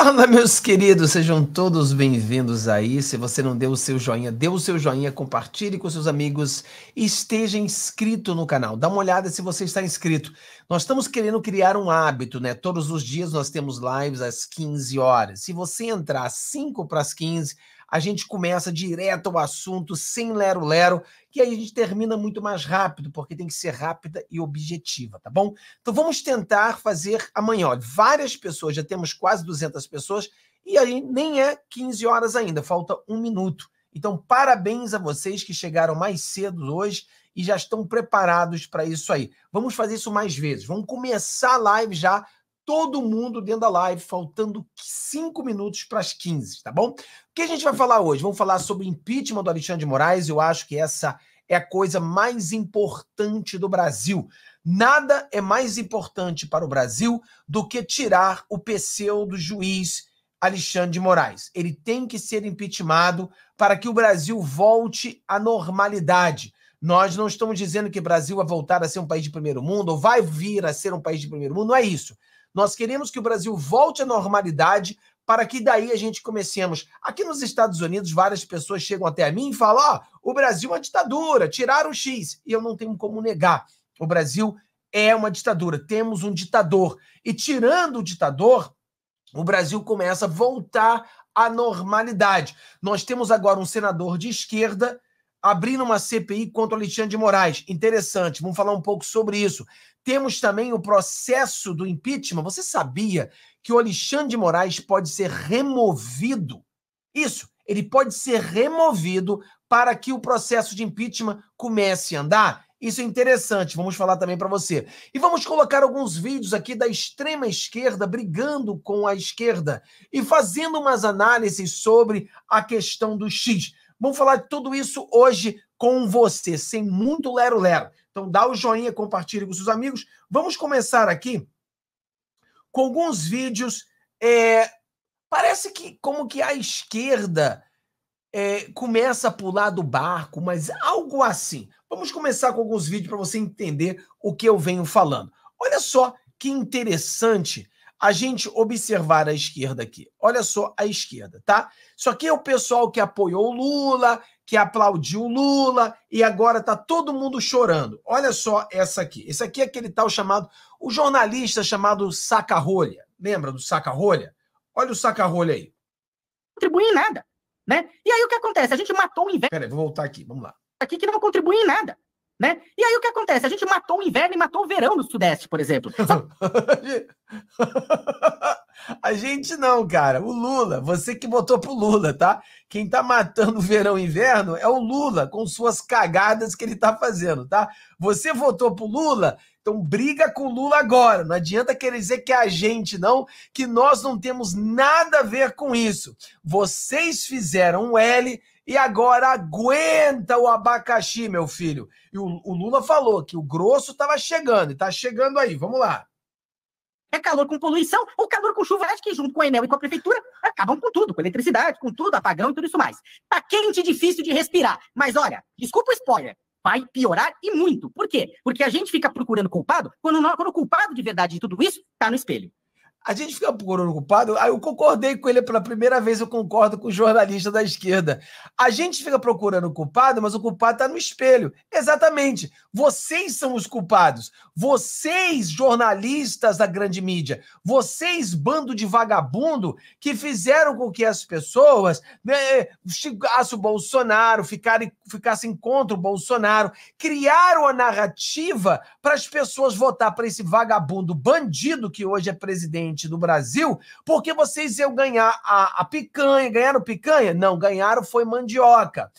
Fala, meus queridos, sejam todos bem-vindos aí. Se você não deu o seu joinha, dê o seu joinha, compartilhe com seus amigos, esteja inscrito no canal. Dá uma olhada se você está inscrito. Nós estamos querendo criar um hábito, né? Todos os dias nós temos lives às 15 horas. Se você entrar às 5 para as 15, a gente começa direto ao assunto, sem lero-lero, que aí a gente termina muito mais rápido, porque tem que ser rápida e objetiva, tá bom? Então vamos tentar fazer amanhã. várias pessoas, já temos quase 200 pessoas, e aí nem é 15 horas ainda, falta um minuto. Então, parabéns a vocês que chegaram mais cedo hoje e já estão preparados para isso aí. Vamos fazer isso mais vezes. Vamos começar a live já todo mundo dentro da live, faltando 5 minutos para as 15, tá bom? O que a gente vai falar hoje? Vamos falar sobre o impeachment do Alexandre de Moraes, eu acho que essa é a coisa mais importante do Brasil. Nada é mais importante para o Brasil do que tirar o pseudo juiz Alexandre de Moraes. Ele tem que ser impeachmentado para que o Brasil volte à normalidade. Nós não estamos dizendo que o Brasil vai voltar a ser um país de primeiro mundo ou vai vir a ser um país de primeiro mundo, não é isso. Nós queremos que o Brasil volte à normalidade para que daí a gente comecemos. Aqui nos Estados Unidos, várias pessoas chegam até mim e falam: ó, oh, o Brasil é uma ditadura, tiraram o X. E eu não tenho como negar. O Brasil é uma ditadura, temos um ditador. E tirando o ditador, o Brasil começa a voltar à normalidade. Nós temos agora um senador de esquerda abrindo uma CPI contra o Alexandre de Moraes. Interessante, vamos falar um pouco sobre isso. Temos também o processo do impeachment. Você sabia que o Alexandre de Moraes pode ser removido? Isso, ele pode ser removido para que o processo de impeachment comece a andar. Isso é interessante, vamos falar também para você. E vamos colocar alguns vídeos aqui da extrema esquerda brigando com a esquerda e fazendo umas análises sobre a questão do X. Vamos falar de tudo isso hoje com você, sem muito lero-lero. Então dá o joinha, compartilhe com seus amigos. Vamos começar aqui com alguns vídeos. É, parece que como que a esquerda é, começa a pular do barco, mas algo assim. Vamos começar com alguns vídeos para você entender o que eu venho falando. Olha só que interessante a gente observar a esquerda aqui. Olha só a esquerda, tá? Isso aqui é o pessoal que apoiou o Lula, que aplaudiu o Lula e agora tá todo mundo chorando. Olha só essa aqui. Esse aqui é aquele tal chamado, o jornalista chamado Saca-Rolha. Lembra do Saca-Rolha? Olha o Saca-Rolha aí. Não contribui em nada, né? E aí o que acontece? A gente matou o inverno. Peraí, vou voltar aqui, vamos lá. Aqui que não contribui em nada né? E aí o que acontece? A gente matou o inverno e matou o verão no Sudeste, por exemplo. a gente não, cara. O Lula, você que botou pro Lula, tá? Quem tá matando o verão e inverno é o Lula, com suas cagadas que ele tá fazendo, tá? Você votou pro Lula, então briga com o Lula agora. Não adianta querer dizer que é a gente, não, que nós não temos nada a ver com isso. Vocês fizeram um L e agora aguenta o abacaxi, meu filho. E o, o Lula falou que o grosso estava chegando, e está chegando aí. Vamos lá. É calor com poluição ou calor com chuva, acho que junto com a Enel e com a prefeitura acabam com tudo, com eletricidade, com tudo, apagão e tudo isso mais. Tá quente e difícil de respirar. Mas olha, desculpa o spoiler, vai piorar e muito. Por quê? Porque a gente fica procurando culpado quando, não, quando o culpado de verdade de tudo isso tá no espelho a gente fica procurando culpado. Aí eu concordei com ele pela primeira vez, eu concordo com o jornalista da esquerda. A gente fica procurando culpado, mas o culpado está no espelho. Exatamente. Vocês são os culpados. Vocês, jornalistas da grande mídia, vocês, bando de vagabundo, que fizeram com que as pessoas né, chegassem o Bolsonaro, ficarem, ficassem contra o Bolsonaro, criaram a narrativa para as pessoas votar para esse vagabundo bandido que hoje é presidente do Brasil, porque vocês iam ganhar a, a picanha. Ganharam picanha? Não, ganharam foi mandioca.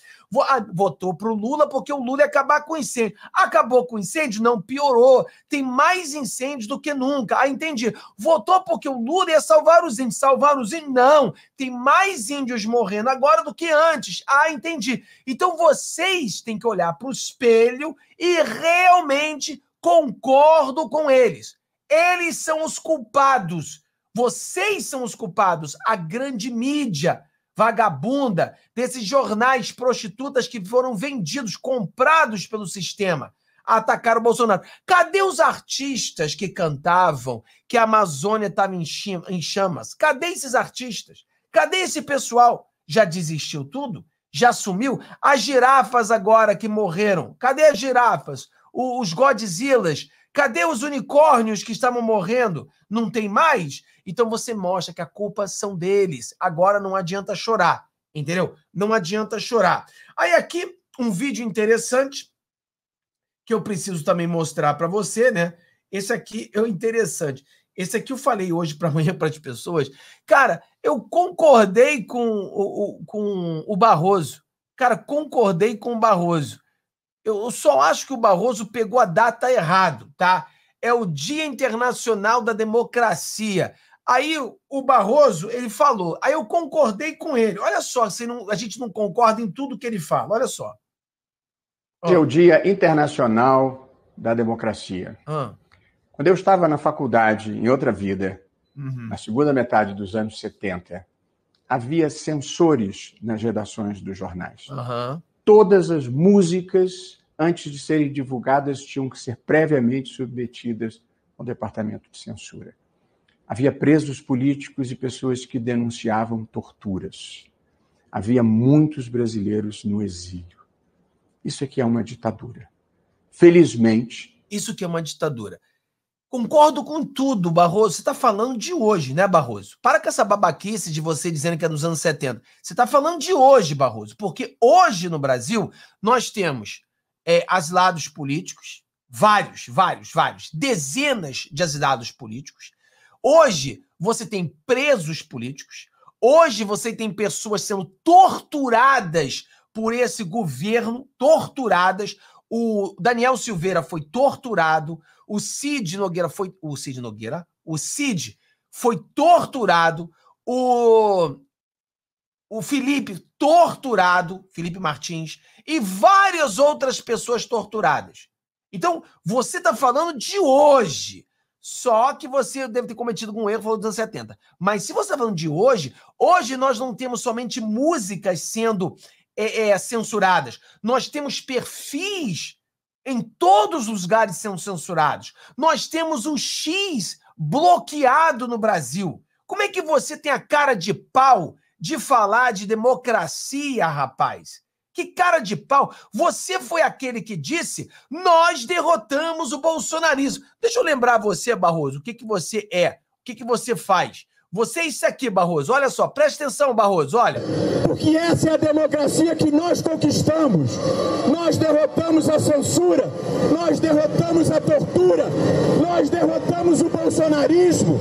Ah, votou para o Lula porque o Lula ia acabar com o incêndio. Acabou com o incêndio? Não, piorou. Tem mais incêndios do que nunca. Ah, entendi. Votou porque o Lula ia salvar os índios. Salvar os índios? Não. Tem mais índios morrendo agora do que antes. Ah, entendi. Então vocês têm que olhar para o espelho e realmente concordo com eles. Eles são os culpados. Vocês são os culpados. A grande mídia vagabunda, desses jornais prostitutas que foram vendidos, comprados pelo sistema, atacaram o Bolsonaro. Cadê os artistas que cantavam que a Amazônia estava em chamas? Cadê esses artistas? Cadê esse pessoal? Já desistiu tudo? Já sumiu? As girafas agora que morreram. Cadê as girafas? os Godzillas Cadê os unicórnios que estavam morrendo? Não tem mais? Então você mostra que a culpa são deles. Agora não adianta chorar, entendeu? Não adianta chorar. Aí aqui um vídeo interessante que eu preciso também mostrar para você, né? Esse aqui é interessante. Esse aqui eu falei hoje para amanhã para as pessoas. Cara, eu concordei com o, o, com o Barroso. Cara, concordei com o Barroso. Eu só acho que o Barroso pegou a data errado, tá? É o Dia Internacional da Democracia. Aí o Barroso, ele falou, aí eu concordei com ele. Olha só, não, a gente não concorda em tudo que ele fala, olha só. É o Dia Internacional da Democracia. Ah. Quando eu estava na faculdade, em outra vida, uhum. na segunda metade dos anos 70, havia censores nas redações dos jornais. Uhum. Todas as músicas antes de serem divulgadas, tinham que ser previamente submetidas ao Departamento de Censura. Havia presos políticos e pessoas que denunciavam torturas. Havia muitos brasileiros no exílio. Isso aqui é uma ditadura. Felizmente. Isso que é uma ditadura. Concordo com tudo, Barroso. Você está falando de hoje, né, Barroso? Para com essa babaquice de você dizendo que é nos anos 70. Você está falando de hoje, Barroso, porque hoje no Brasil nós temos é, asilados políticos, vários, vários, vários, dezenas de asilados políticos. Hoje você tem presos políticos. Hoje você tem pessoas sendo torturadas por esse governo, torturadas. O Daniel Silveira foi torturado, o Cid Nogueira foi o Cid Nogueira, o Cid foi torturado, o o Felipe torturado, Felipe Martins, e várias outras pessoas torturadas. Então, você está falando de hoje. Só que você deve ter cometido algum erro falando dos anos 70. Mas se você está falando de hoje, hoje nós não temos somente músicas sendo é, é, censuradas. Nós temos perfis em todos os lugares sendo censurados. Nós temos o X bloqueado no Brasil. Como é que você tem a cara de pau de falar de democracia, rapaz. Que cara de pau! Você foi aquele que disse: nós derrotamos o bolsonarismo. Deixa eu lembrar você, Barroso, o que, que você é, o que, que você faz. Você é isso aqui, Barroso. Olha só, presta atenção, Barroso, olha. Porque essa é a democracia que nós conquistamos. Nós derrotamos a censura, nós derrotamos a tortura, nós derrotamos o bolsonarismo.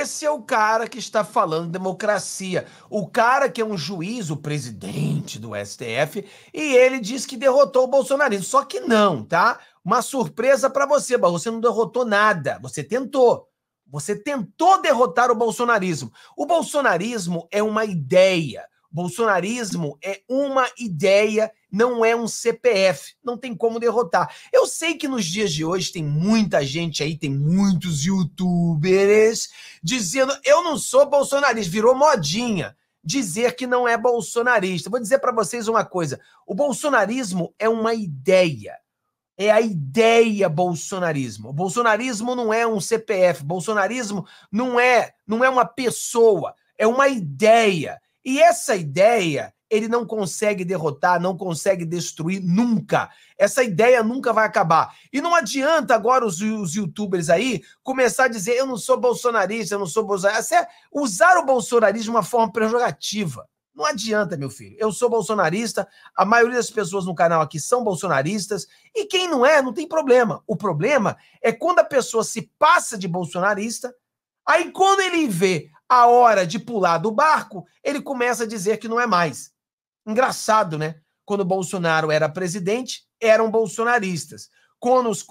Esse é o cara que está falando democracia. O cara que é um juiz, o presidente do STF, e ele diz que derrotou o bolsonarismo. Só que não, tá? Uma surpresa para você, Barro. Você não derrotou nada. Você tentou. Você tentou derrotar o bolsonarismo. O bolsonarismo é uma ideia. bolsonarismo é uma ideia não é um CPF, não tem como derrotar. Eu sei que nos dias de hoje tem muita gente aí, tem muitos youtubers dizendo: eu não sou bolsonarista, virou modinha dizer que não é bolsonarista. Vou dizer para vocês uma coisa: o bolsonarismo é uma ideia. É a ideia bolsonarismo. O bolsonarismo não é um CPF, o bolsonarismo não é, não é uma pessoa, é uma ideia. E essa ideia ele não consegue derrotar, não consegue destruir nunca. Essa ideia nunca vai acabar. E não adianta agora os, os youtubers aí começar a dizer eu não sou bolsonarista, eu não sou bolsonarista. É usar o bolsonarismo de uma forma prerrogativa. Não adianta, meu filho. Eu sou bolsonarista, a maioria das pessoas no canal aqui são bolsonaristas, e quem não é, não tem problema. O problema é quando a pessoa se passa de bolsonarista, aí quando ele vê a hora de pular do barco, ele começa a dizer que não é mais. Engraçado, né? Quando o Bolsonaro era presidente, eram bolsonaristas. Quando os,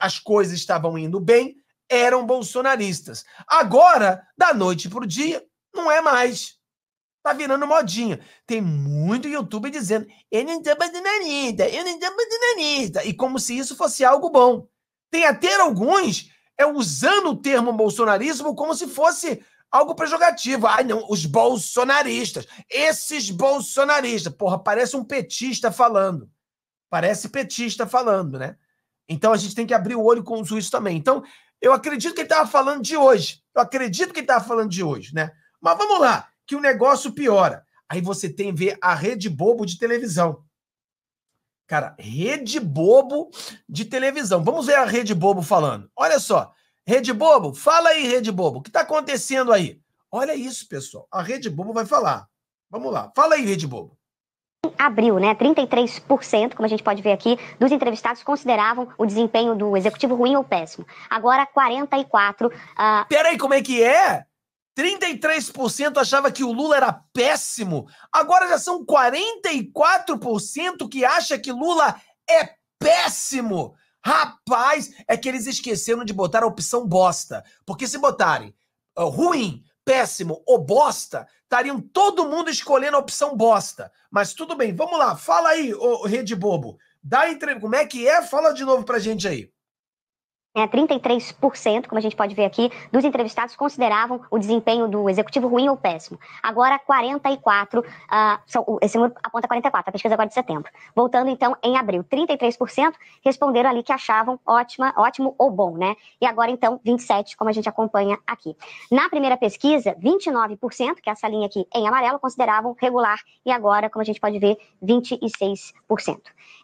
as coisas estavam indo bem, eram bolsonaristas. Agora, da noite para o dia, não é mais. Tá virando modinha. Tem muito YouTube dizendo: eu não sou bolsonarista, eu não sou bolsonarista. E como se isso fosse algo bom. Tem até alguns é usando o termo bolsonarismo como se fosse algo prejugativo Ai, não, os bolsonaristas. Esses bolsonaristas. Porra, parece um petista falando. Parece petista falando, né? Então a gente tem que abrir o olho com isso também. Então, eu acredito que ele estava falando de hoje. Eu acredito que ele estava falando de hoje, né? Mas vamos lá, que o negócio piora. Aí você tem ver a rede bobo de televisão. Cara, rede bobo de televisão. Vamos ver a rede bobo falando. Olha só. Rede Bobo, fala aí, Rede Bobo, o que está acontecendo aí? Olha isso, pessoal. A Rede Bobo vai falar. Vamos lá. Fala aí, Rede Bobo abril, né? 33%, como a gente pode ver aqui, dos entrevistados consideravam o desempenho do executivo ruim ou péssimo. Agora, 44%. Uh... Ah, Peraí, como é que é? 33% achava que o Lula era péssimo. Agora já são 44% que acha que Lula é péssimo. Rapaz, é que eles esqueceram de botar a opção bosta. Porque se botarem uh, ruim, péssimo ou bosta, estariam todo mundo escolhendo a opção bosta. Mas tudo bem, vamos lá. Fala aí, ô, Rede Bobo. Dá Como é que é? Fala de novo pra gente aí. É, né, 33%, como a gente pode ver aqui, dos entrevistados consideravam o desempenho do executivo ruim ou péssimo. Agora, 44, uh, ah, são, esse número aponta 44, a pesquisa agora é de setembro. Voltando então em abril, 33% responderam ali que achavam ótima, ótimo ou bom, né? E agora então 27, como a gente acompanha aqui. Na primeira pesquisa, 29%, que é essa linha aqui em amarelo, consideravam regular e agora, como a gente pode ver, 26%.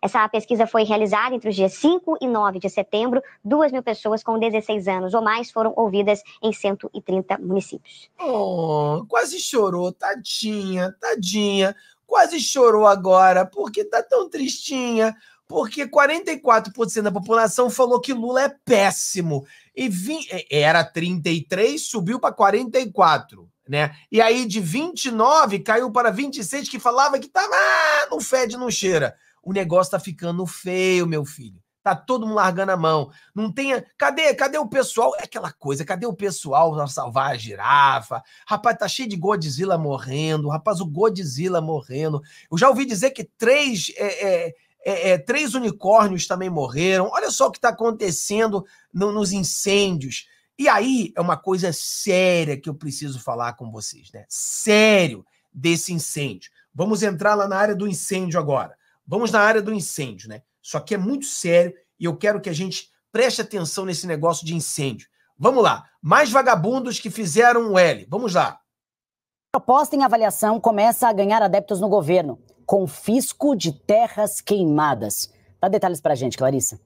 Essa pesquisa foi realizada entre os dias 5 e 9 de setembro, 2 mil mil pessoas com 16 anos ou mais foram ouvidas em 130 municípios. Oh, quase chorou, tadinha, tadinha. Quase chorou agora, porque tá tão tristinha. Porque 44% da população falou que Lula é péssimo. E vi... É, era 33, subiu para 44. Né? E aí de 29 caiu para 26 que falava que tava, ah, não fede, não cheira. O negócio tá ficando feio, meu filho. Tá todo mundo largando a mão. Não tenha Cadê? Cadê o pessoal? É aquela coisa, cadê o pessoal pra salvar a girafa? Rapaz, tá cheio de Godzilla morrendo. Rapaz, o Godzilla morrendo. Eu já ouvi dizer que três. É, é, é, é três unicórnios também morreram. Olha só o que está acontecendo no, nos incêndios. E aí é uma coisa séria que eu preciso falar com vocês, né? Sério desse incêndio. Vamos entrar lá na área do incêndio agora. Vamos na área do incêndio, né? Isso aqui é muito sério e eu quero que a gente preste atenção nesse negócio de incêndio. Vamos lá. Mais vagabundos que fizeram o L. Vamos lá. A proposta em avaliação começa a ganhar adeptos no governo. Confisco de terras queimadas. Dá detalhes pra gente, Clarissa.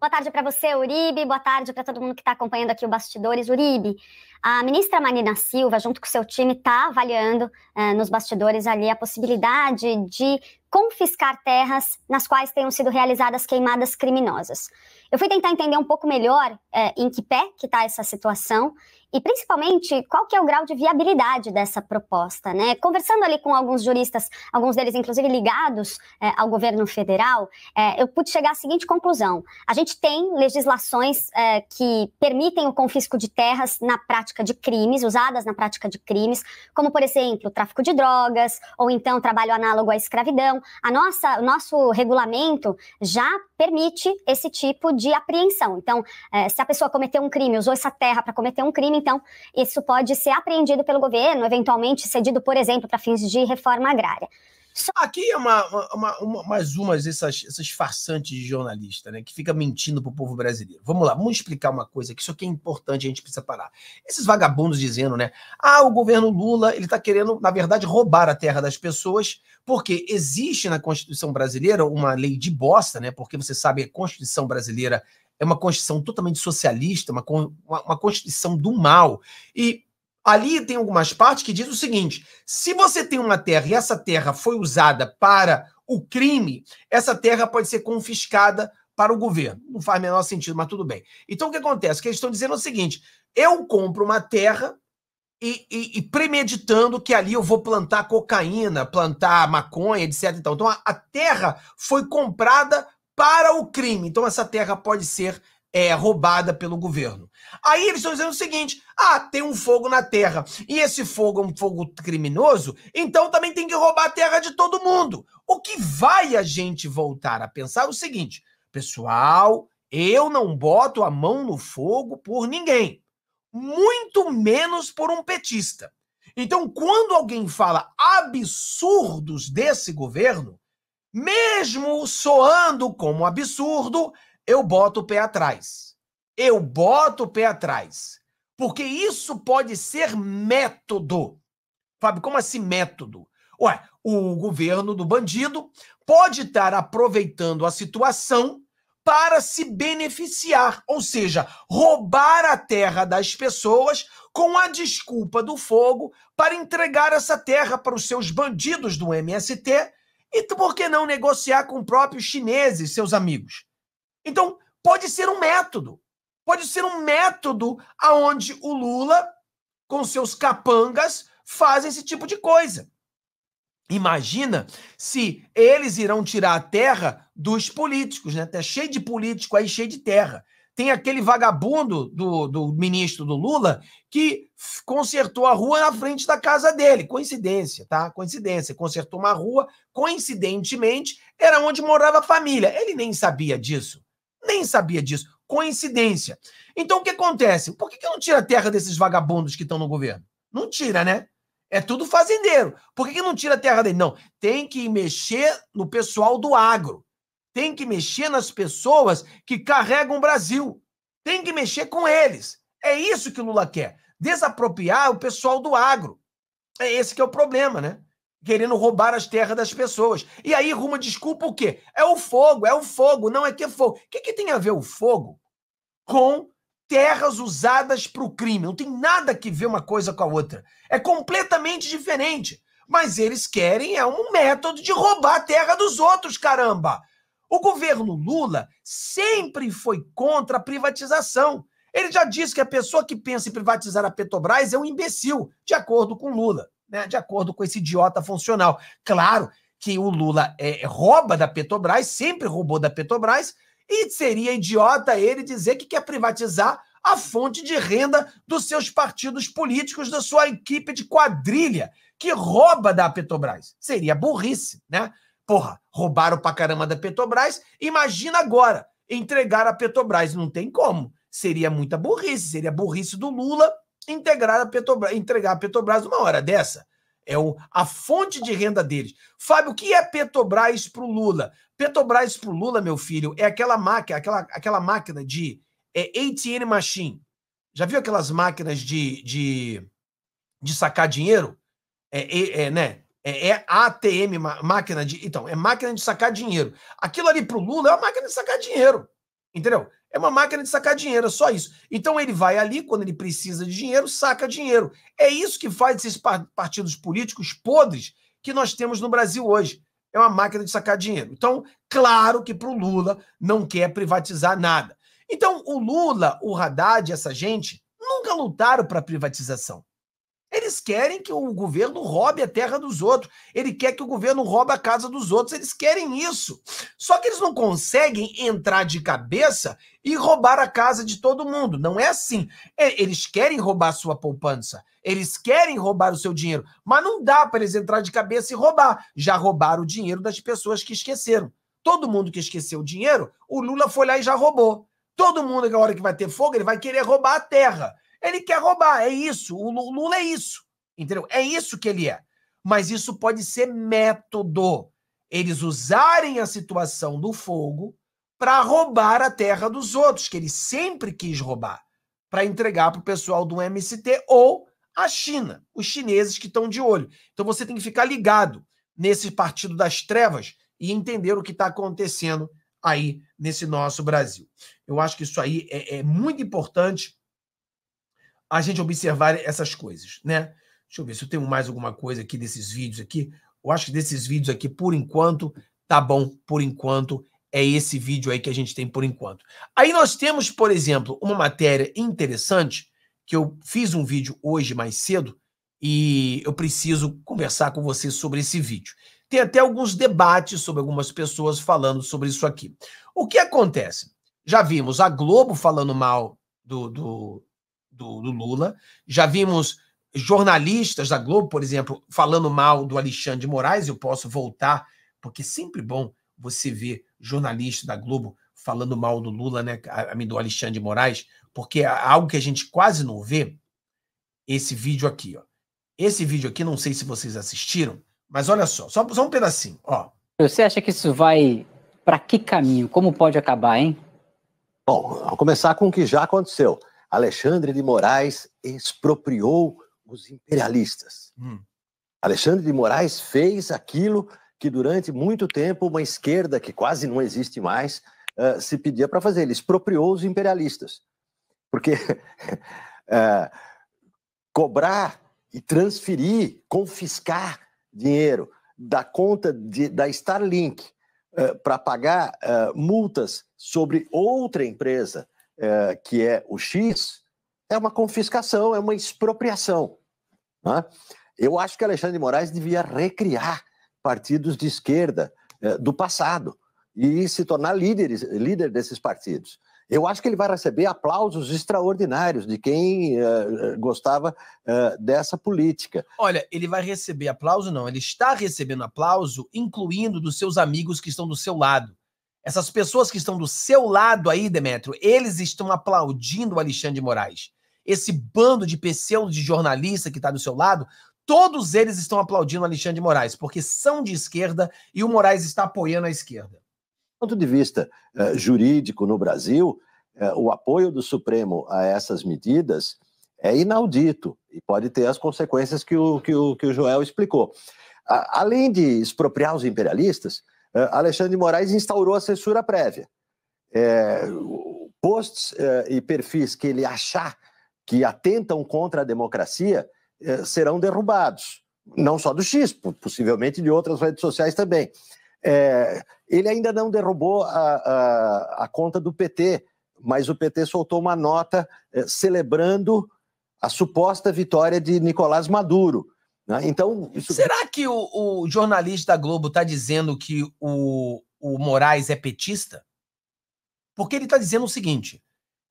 Boa tarde para você, Uribe. Boa tarde para todo mundo que está acompanhando aqui o Bastidores. Uribe, a ministra Marina Silva, junto com seu time, está avaliando eh, nos bastidores ali a possibilidade de confiscar terras nas quais tenham sido realizadas queimadas criminosas. Eu fui tentar entender um pouco melhor eh, em que pé que está essa situação e principalmente, qual que é o grau de viabilidade dessa proposta, né? Conversando ali com alguns juristas, alguns deles inclusive ligados é, ao governo federal, é, eu pude chegar à seguinte conclusão: a gente tem legislações é, que permitem o confisco de terras na prática de crimes, usadas na prática de crimes, como por exemplo tráfico de drogas ou então trabalho análogo à escravidão. A nossa, o nosso regulamento já permite esse tipo de apreensão. Então, é, se a pessoa cometeu um crime, usou essa terra para cometer um crime então, isso pode ser apreendido pelo governo, eventualmente cedido, por exemplo, para fins de reforma agrária. Só... Aqui é uma, uma, uma, mais uma dessas essas farsantes de jornalista, né? Que fica mentindo pro povo brasileiro. Vamos lá, vamos explicar uma coisa que isso aqui é importante, a gente precisa parar. Esses vagabundos dizendo, né? Ah, o governo Lula, ele tá querendo, na verdade, roubar a terra das pessoas, porque existe na Constituição brasileira uma lei de bosta, né? Porque você sabe, a Constituição brasileira é uma constituição totalmente socialista, uma, uma, uma constituição do mal. E ali tem algumas partes que diz o seguinte: se você tem uma terra e essa terra foi usada para o crime, essa terra pode ser confiscada para o governo. Não faz menor sentido, mas tudo bem. Então o que acontece? O que eles estão dizendo é o seguinte: eu compro uma terra e, e, e premeditando que ali eu vou plantar cocaína, plantar maconha, etc. Então, então a, a terra foi comprada para o crime. Então essa terra pode ser é, roubada pelo governo. Aí eles estão dizendo o seguinte: ah, tem um fogo na terra e esse fogo é um fogo criminoso, então também tem que roubar a terra de todo mundo. O que vai a gente voltar a pensar é o seguinte, pessoal, eu não boto a mão no fogo por ninguém, muito menos por um petista. Então, quando alguém fala absurdos desse governo, mesmo soando como absurdo, eu boto o pé atrás. Eu boto o pé atrás. Porque isso pode ser método. Fábio, como assim método? Ué, o governo do bandido pode estar aproveitando a situação para se beneficiar, ou seja, roubar a terra das pessoas com a desculpa do fogo para entregar essa terra para os seus bandidos do MST e por que não negociar com próprios chineses, seus amigos? Então, pode ser um método. Pode ser um método aonde o Lula, com seus capangas, faz esse tipo de coisa. Imagina se eles irão tirar a terra dos políticos, né? Tá cheio de político aí, cheio de terra tem aquele vagabundo do, do ministro do Lula que consertou a rua na frente da casa dele. Coincidência, tá? Coincidência. Consertou uma rua, coincidentemente, era onde morava a família. Ele nem sabia disso. Nem sabia disso. Coincidência. Então o que acontece? Por que, que não tira a terra desses vagabundos que estão no governo? Não tira, né? É tudo fazendeiro. Por que, que não tira a terra dele? Não. Tem que mexer no pessoal do agro. Tem que mexer nas pessoas que carregam o Brasil. Tem que mexer com eles. É isso que Lula quer. Desapropriar o pessoal do agro. É esse que é o problema, né? Querendo roubar as terras das pessoas. E aí rumo desculpa o quê? É o fogo, é o fogo, não é que é fogo. O que, que tem a ver o fogo com terras usadas para o crime? Não tem nada que ver uma coisa com a outra. É completamente diferente. Mas eles querem é um método de roubar a terra dos outros, caramba! O governo Lula sempre foi contra a privatização. Ele já disse que a pessoa que pensa em privatizar a Petrobras é um imbecil, de acordo com Lula, né? de acordo com esse idiota funcional. Claro que o Lula é, é rouba da Petrobras, sempre roubou da Petrobras, e seria idiota ele dizer que quer privatizar a fonte de renda dos seus partidos políticos, da sua equipe de quadrilha, que rouba da Petrobras. Seria burrice, né? Porra, roubaram pra caramba da Petrobras. Imagina agora entregar a Petrobras. Não tem como. Seria muita burrice. Seria burrice do Lula integrar a Petrobras, entregar a Petrobras uma hora dessa. É o, a fonte de renda deles. Fábio, o que é Petrobras para o Lula? Petrobras para o Lula, meu filho, é aquela máquina, aquela, aquela máquina de é, ATM machine. Já viu aquelas máquinas de, de, de sacar dinheiro? É, é, é né? É, é ATM, máquina de. Então, é máquina de sacar dinheiro. Aquilo ali para o Lula é uma máquina de sacar dinheiro. Entendeu? É uma máquina de sacar dinheiro, é só isso. Então ele vai ali, quando ele precisa de dinheiro, saca dinheiro. É isso que faz esses partidos políticos podres que nós temos no Brasil hoje. É uma máquina de sacar dinheiro. Então, claro que para o Lula não quer privatizar nada. Então, o Lula, o Haddad, essa gente, nunca lutaram para privatização. Eles querem que o governo roube a terra dos outros. Ele quer que o governo roube a casa dos outros. Eles querem isso. Só que eles não conseguem entrar de cabeça e roubar a casa de todo mundo. Não é assim. É, eles querem roubar sua poupança. Eles querem roubar o seu dinheiro. Mas não dá para eles entrar de cabeça e roubar. Já roubaram o dinheiro das pessoas que esqueceram. Todo mundo que esqueceu o dinheiro, o Lula foi lá e já roubou. Todo mundo, na hora que vai ter fogo, ele vai querer roubar a terra. Ele quer roubar, é isso. O Lula é isso, entendeu? É isso que ele é. Mas isso pode ser método. Eles usarem a situação do fogo para roubar a terra dos outros, que ele sempre quis roubar, para entregar para o pessoal do MST ou a China, os chineses que estão de olho. Então você tem que ficar ligado nesse partido das trevas e entender o que está acontecendo aí nesse nosso Brasil. Eu acho que isso aí é, é muito importante a gente observar essas coisas, né? Deixa eu ver se eu tenho mais alguma coisa aqui desses vídeos aqui. Eu acho que desses vídeos aqui, por enquanto, tá bom. Por enquanto, é esse vídeo aí que a gente tem por enquanto. Aí nós temos, por exemplo, uma matéria interessante que eu fiz um vídeo hoje mais cedo e eu preciso conversar com você sobre esse vídeo. Tem até alguns debates sobre algumas pessoas falando sobre isso aqui. O que acontece? Já vimos a Globo falando mal do, do, do, do Lula, já vimos jornalistas da Globo, por exemplo, falando mal do Alexandre de Moraes, eu posso voltar, porque é sempre bom você ver jornalista da Globo falando mal do Lula, né, do Alexandre de Moraes, porque é algo que a gente quase não vê, esse vídeo aqui, ó. Esse vídeo aqui, não sei se vocês assistiram, mas olha só, só, só um pedacinho, ó. Você acha que isso vai para que caminho? Como pode acabar, hein? Bom, vou começar com o que já aconteceu. Alexandre de Moraes expropriou os imperialistas. Hum. Alexandre de Moraes fez aquilo que durante muito tempo uma esquerda que quase não existe mais uh, se pedia para fazer. Ele expropriou os imperialistas, porque uh, cobrar e transferir, confiscar dinheiro da conta de, da Starlink uh, ah, para pagar multas sobre outra empresa é, que é o X, é uma confiscação, é uma expropriação. Né? Eu acho que Alexandre de Moraes devia recriar partidos de esquerda é, do passado e se tornar líder líder desses partidos. Eu acho que ele vai receber aplausos extraordinários de quem uh, gostava uh, dessa política. Olha, ele vai receber aplauso, não. Ele está recebendo aplauso, incluindo dos seus amigos que estão do seu lado. Essas pessoas que estão do seu lado aí, Demetrio, eles estão aplaudindo o Alexandre de Moraes. Esse bando de pseudo de jornalista que está do seu lado, todos eles estão aplaudindo o Alexandre de Moraes, porque são de esquerda e o Moraes está apoiando a esquerda. Do ponto de vista eh, jurídico no Brasil, eh, o apoio do Supremo a essas medidas é inaudito e pode ter as consequências que o, que o, que o Joel explicou. A, além de expropriar os imperialistas, é, Alexandre de Moraes instaurou a censura prévia. É, posts é, e perfis que ele achar que atentam contra a democracia é, serão derrubados, não só do X, possivelmente de outras redes sociais também. É, ele ainda não derrubou a, a, a, conta do PT, mas o PT soltou uma nota é, celebrando a suposta vitória de Nicolás Maduro. Né? Então, isso... Será que o, o jornalista da Globo está dizendo que o, o Moraes é petista? Porque ele está dizendo o seguinte: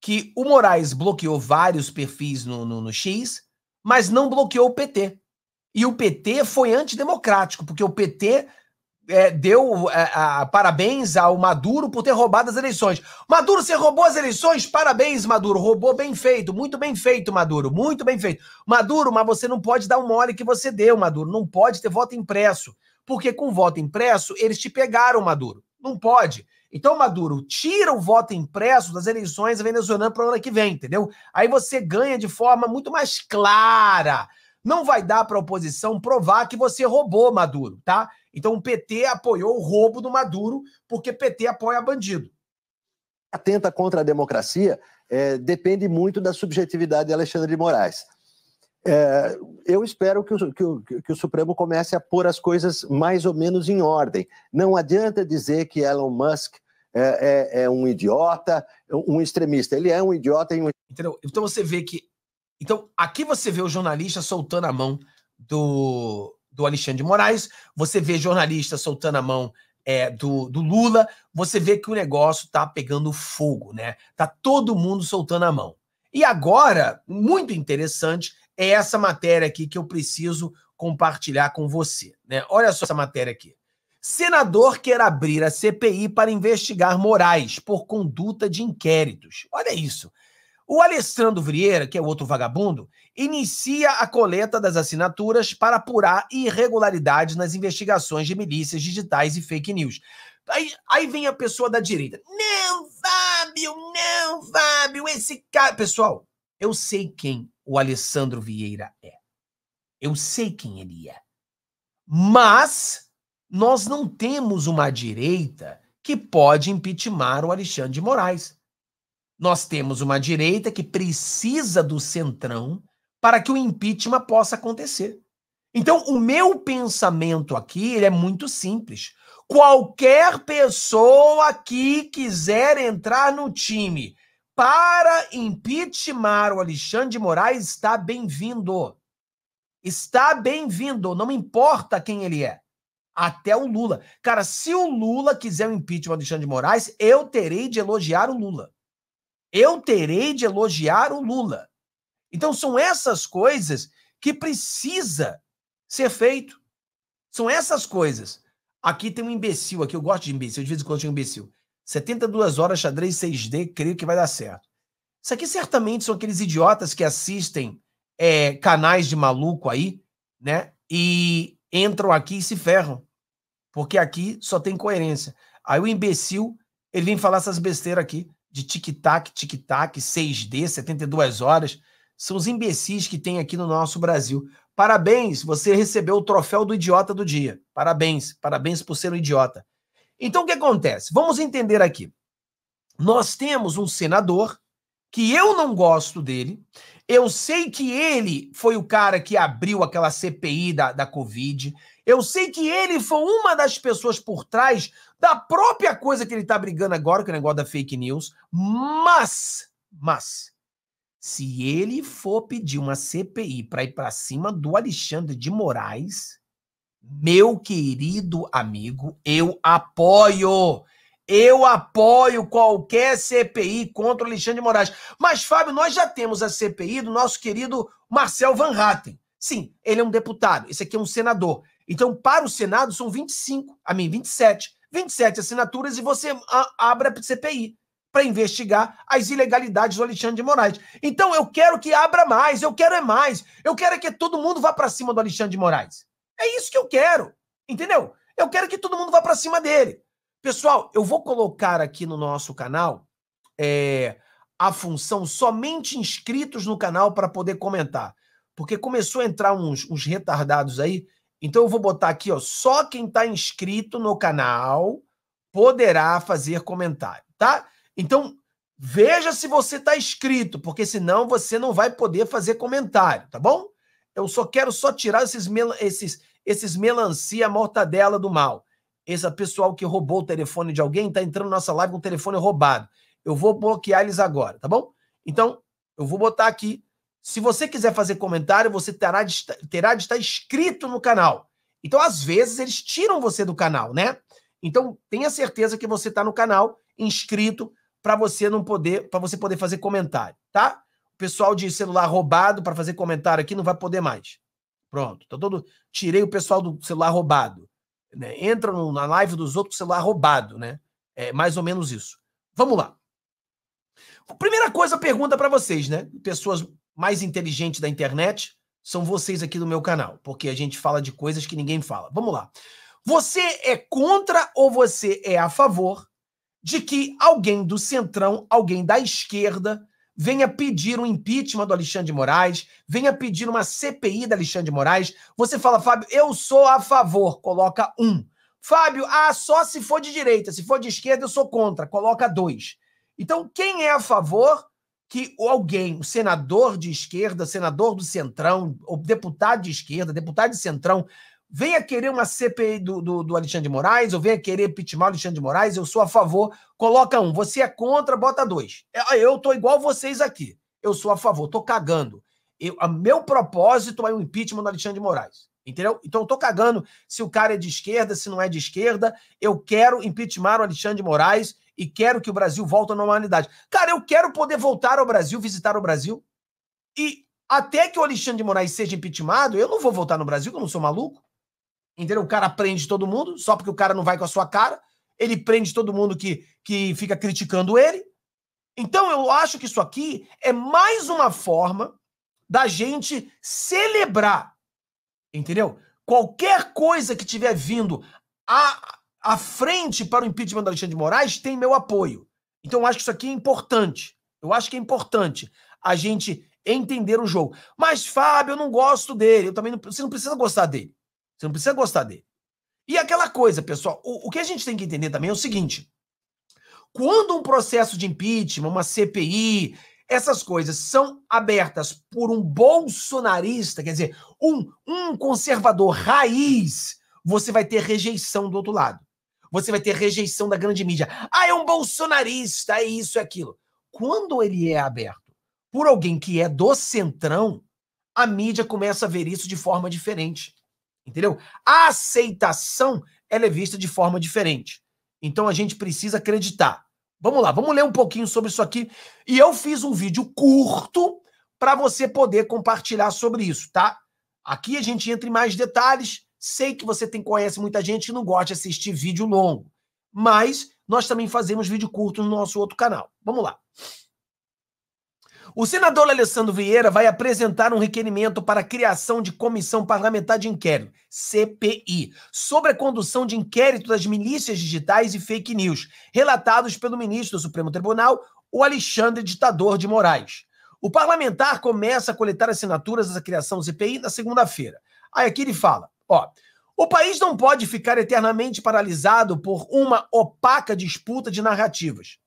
que o Moraes bloqueou vários perfis no, no, no X, mas não bloqueou o PT. E o PT foi antidemocrático, porque o PT é, deu é, a, parabéns ao Maduro por ter roubado as eleições. Maduro, você roubou as eleições? Parabéns, Maduro. Roubou bem feito, muito bem feito, Maduro. Muito bem feito. Maduro, mas você não pode dar o um mole que você deu, Maduro. Não pode ter voto impresso. Porque com voto impresso, eles te pegaram, Maduro. Não pode. Então, Maduro, tira o voto impresso das eleições venezuelanas para o ano que vem, entendeu? Aí você ganha de forma muito mais clara. Não vai dar para a oposição provar que você roubou, Maduro, tá? Então o PT apoiou o roubo do Maduro porque PT apoia bandido. Atenta contra a democracia é, depende muito da subjetividade de Alexandre de Moraes. É, eu espero que o, que, o, que o, Supremo comece a pôr as coisas mais ou menos em ordem. Não adianta dizer que Elon Musk é, é, é um idiota, um extremista. Ele é um idiota e um. Entendeu? Então você vê que. Então, aqui você vê o jornalista soltando a mão do, do Alexandre de Moraes, você vê jornalista soltando a mão é, do, do Lula, você vê que o negócio tá pegando fogo, né? Tá todo mundo soltando a mão. E agora, muito interessante, é essa matéria aqui que eu preciso compartilhar com você. Né? Olha só essa matéria aqui. Senador quer abrir a CPI para investigar Moraes por conduta de inquéritos. Olha isso. O Alessandro Vieira, que é outro vagabundo, inicia a coleta das assinaturas para apurar irregularidades nas investigações de milícias digitais e fake news. Aí, aí vem a pessoa da direita. Não, Fábio, não, Fábio, esse cara. Pessoal, eu sei quem o Alessandro Vieira é. Eu sei quem ele é. Mas nós não temos uma direita que pode impeachment o Alexandre de Moraes. Nós temos uma direita que precisa do centrão para que o impeachment possa acontecer. Então, o meu pensamento aqui ele é muito simples. Qualquer pessoa que quiser entrar no time para impeachment o Alexandre de Moraes está bem-vindo. Está bem-vindo, não importa quem ele é. Até o Lula. Cara, se o Lula quiser o impeachment do Alexandre de Moraes, eu terei de elogiar o Lula eu terei de elogiar o Lula. Então são essas coisas que precisa ser feito. São essas coisas. Aqui tem um imbecil aqui, eu gosto de imbecil, de vez em quando tinha um imbecil. 72 horas xadrez 6D, creio que vai dar certo. Isso aqui certamente são aqueles idiotas que assistem é, canais de maluco aí, né? E entram aqui e se ferram. Porque aqui só tem coerência. Aí o imbecil, ele vem falar essas besteiras aqui de tic-tac, tic-tac, 6D, 72 horas. São os imbecis que tem aqui no nosso Brasil. Parabéns, você recebeu o troféu do idiota do dia. Parabéns, parabéns por ser um idiota. Então o que acontece? Vamos entender aqui. Nós temos um senador que eu não gosto dele. Eu sei que ele foi o cara que abriu aquela CPI da, da Covid. Eu sei que ele foi uma das pessoas por trás da própria coisa que ele está brigando agora, que é o negócio da fake news. Mas, mas, se ele for pedir uma CPI para ir para cima do Alexandre de Moraes, meu querido amigo, eu apoio. Eu apoio qualquer CPI contra o Alexandre de Moraes. Mas, Fábio, nós já temos a CPI do nosso querido Marcel Van Hatten. Sim, ele é um deputado, esse aqui é um senador. Então, para o Senado, são 25, a mim, 27. 27 assinaturas e você abre a CPI para investigar as ilegalidades do Alexandre de Moraes. Então eu quero que abra mais, eu quero é mais, eu quero é que todo mundo vá para cima do Alexandre de Moraes. É isso que eu quero, entendeu? Eu quero que todo mundo vá para cima dele. Pessoal, eu vou colocar aqui no nosso canal é, a função somente inscritos no canal para poder comentar, porque começou a entrar uns, uns retardados aí então eu vou botar aqui, ó, só quem está inscrito no canal poderá fazer comentário, tá? Então veja se você está inscrito, porque senão você não vai poder fazer comentário, tá bom? Eu só quero só tirar esses, esses, esses melancia mortadela do mal. Esse pessoal que roubou o telefone de alguém está entrando na nossa live com o telefone roubado. Eu vou bloquear eles agora, tá bom? Então, eu vou botar aqui se você quiser fazer comentário, você terá de, terá de estar inscrito no canal. Então, às vezes, eles tiram você do canal, né? Então, tenha certeza que você está no canal, inscrito, para você não poder, para você poder fazer comentário, tá? O pessoal de celular roubado para fazer comentário aqui não vai poder mais. Pronto, tô tá todo tirei o pessoal do celular roubado, né? Entra no, na live dos outros celular roubado, né? É mais ou menos isso. Vamos lá. Primeira coisa, pergunta para vocês, né? Pessoas mais inteligente da internet são vocês aqui do meu canal, porque a gente fala de coisas que ninguém fala. Vamos lá. Você é contra ou você é a favor de que alguém do centrão, alguém da esquerda, venha pedir um impeachment do Alexandre de Moraes, venha pedir uma CPI da Alexandre de Moraes. Você fala, Fábio, eu sou a favor, coloca um. Fábio, ah, só se for de direita, se for de esquerda eu sou contra, coloca dois. Então, quem é a favor que alguém, o senador de esquerda, senador do Centrão, ou deputado de esquerda, deputado de Centrão, venha querer uma CPI do, do, do Alexandre de Moraes, ou venha querer pitimar o Alexandre de Moraes, eu sou a favor, coloca um. Você é contra, bota dois. É, é, eu tô igual vocês aqui. Eu sou a favor, tô cagando. Eu, meu propósito é o um impeachment do Alexandre de Moraes. Entendeu? Então eu tô cagando se o cara é de esquerda, se não é de esquerda. Eu quero impeachment o Alexandre de Moraes e quero que o Brasil volte à normalidade. Cara, eu quero poder voltar ao Brasil, visitar o Brasil. E até que o Alexandre de Moraes seja impeachmentado, eu não vou voltar no Brasil, que eu não sou maluco. Entendeu? O cara prende todo mundo, só porque o cara não vai com a sua cara. Ele prende todo mundo que, que fica criticando ele. Então, eu acho que isso aqui é mais uma forma da gente celebrar, entendeu? Qualquer coisa que tiver vindo a, a frente para o impeachment do Alexandre de Moraes tem meu apoio. Então eu acho que isso aqui é importante. Eu acho que é importante a gente entender o jogo. Mas, Fábio, eu não gosto dele. Eu também não, você não precisa gostar dele. Você não precisa gostar dele. E aquela coisa, pessoal, o, o que a gente tem que entender também é o seguinte: quando um processo de impeachment, uma CPI, essas coisas são abertas por um bolsonarista, quer dizer, um, um conservador raiz, você vai ter rejeição do outro lado você vai ter rejeição da grande mídia. Ah, é um bolsonarista, é isso, é aquilo. Quando ele é aberto por alguém que é do centrão, a mídia começa a ver isso de forma diferente. Entendeu? A aceitação ela é vista de forma diferente. Então a gente precisa acreditar. Vamos lá, vamos ler um pouquinho sobre isso aqui. E eu fiz um vídeo curto para você poder compartilhar sobre isso, tá? Aqui a gente entra em mais detalhes, Sei que você tem conhece muita gente que não gosta de assistir vídeo longo, mas nós também fazemos vídeo curto no nosso outro canal. Vamos lá. O senador Alessandro Vieira vai apresentar um requerimento para a criação de comissão parlamentar de inquérito, CPI, sobre a condução de inquérito das milícias digitais e fake news, relatados pelo ministro do Supremo Tribunal, o Alexandre Ditador de Moraes. O parlamentar começa a coletar assinaturas dessa criação do CPI na segunda-feira. Aí aqui ele fala: Ó, o país não pode ficar eternamente paralisado por uma opaca disputa de narrativas.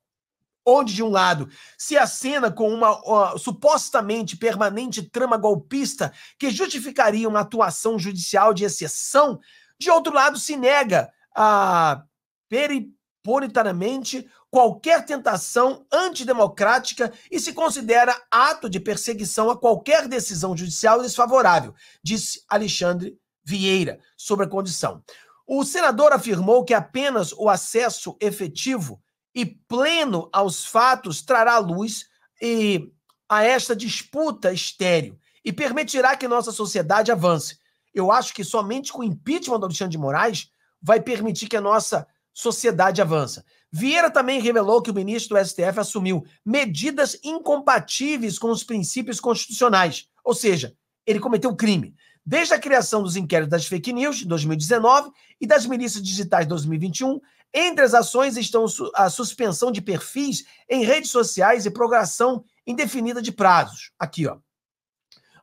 Onde, de um lado, se acena com uma ó, supostamente permanente trama golpista que justificaria uma atuação judicial de exceção, de outro lado, se nega a periponitariamente qualquer tentação antidemocrática e se considera ato de perseguição a qualquer decisão judicial desfavorável, disse Alexandre Vieira sobre a condição. O senador afirmou que apenas o acesso efetivo e pleno aos fatos trará luz e a esta disputa estéril e permitirá que nossa sociedade avance. Eu acho que somente com o impeachment do Alexandre de Moraes vai permitir que a nossa sociedade avance. Vieira também revelou que o ministro do STF assumiu medidas incompatíveis com os princípios constitucionais, ou seja, ele cometeu crime. Desde a criação dos inquéritos das fake news, em 2019, e das milícias digitais, em 2021, entre as ações estão a suspensão de perfis em redes sociais e progressão indefinida de prazos. Aqui, ó.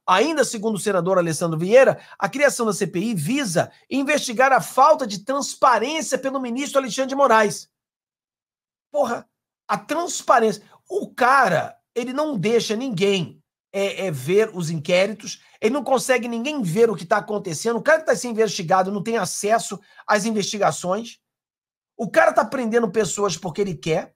Ainda segundo o senador Alessandro Vieira, a criação da CPI visa investigar a falta de transparência pelo ministro Alexandre de Moraes. Porra, a transparência. O cara, ele não deixa ninguém é, é ver os inquéritos, ele não consegue ninguém ver o que está acontecendo. O cara que está sendo investigado não tem acesso às investigações. O cara está prendendo pessoas porque ele quer.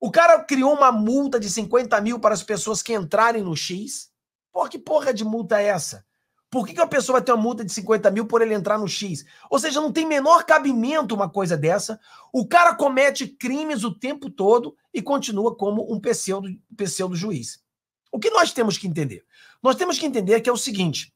O cara criou uma multa de 50 mil para as pessoas que entrarem no X. Por que porra de multa é essa? Por que, que uma pessoa vai ter uma multa de 50 mil por ele entrar no X? Ou seja, não tem menor cabimento uma coisa dessa. O cara comete crimes o tempo todo e continua como um pseudo, pseudo juiz. O que nós temos que entender? Nós temos que entender que é o seguinte: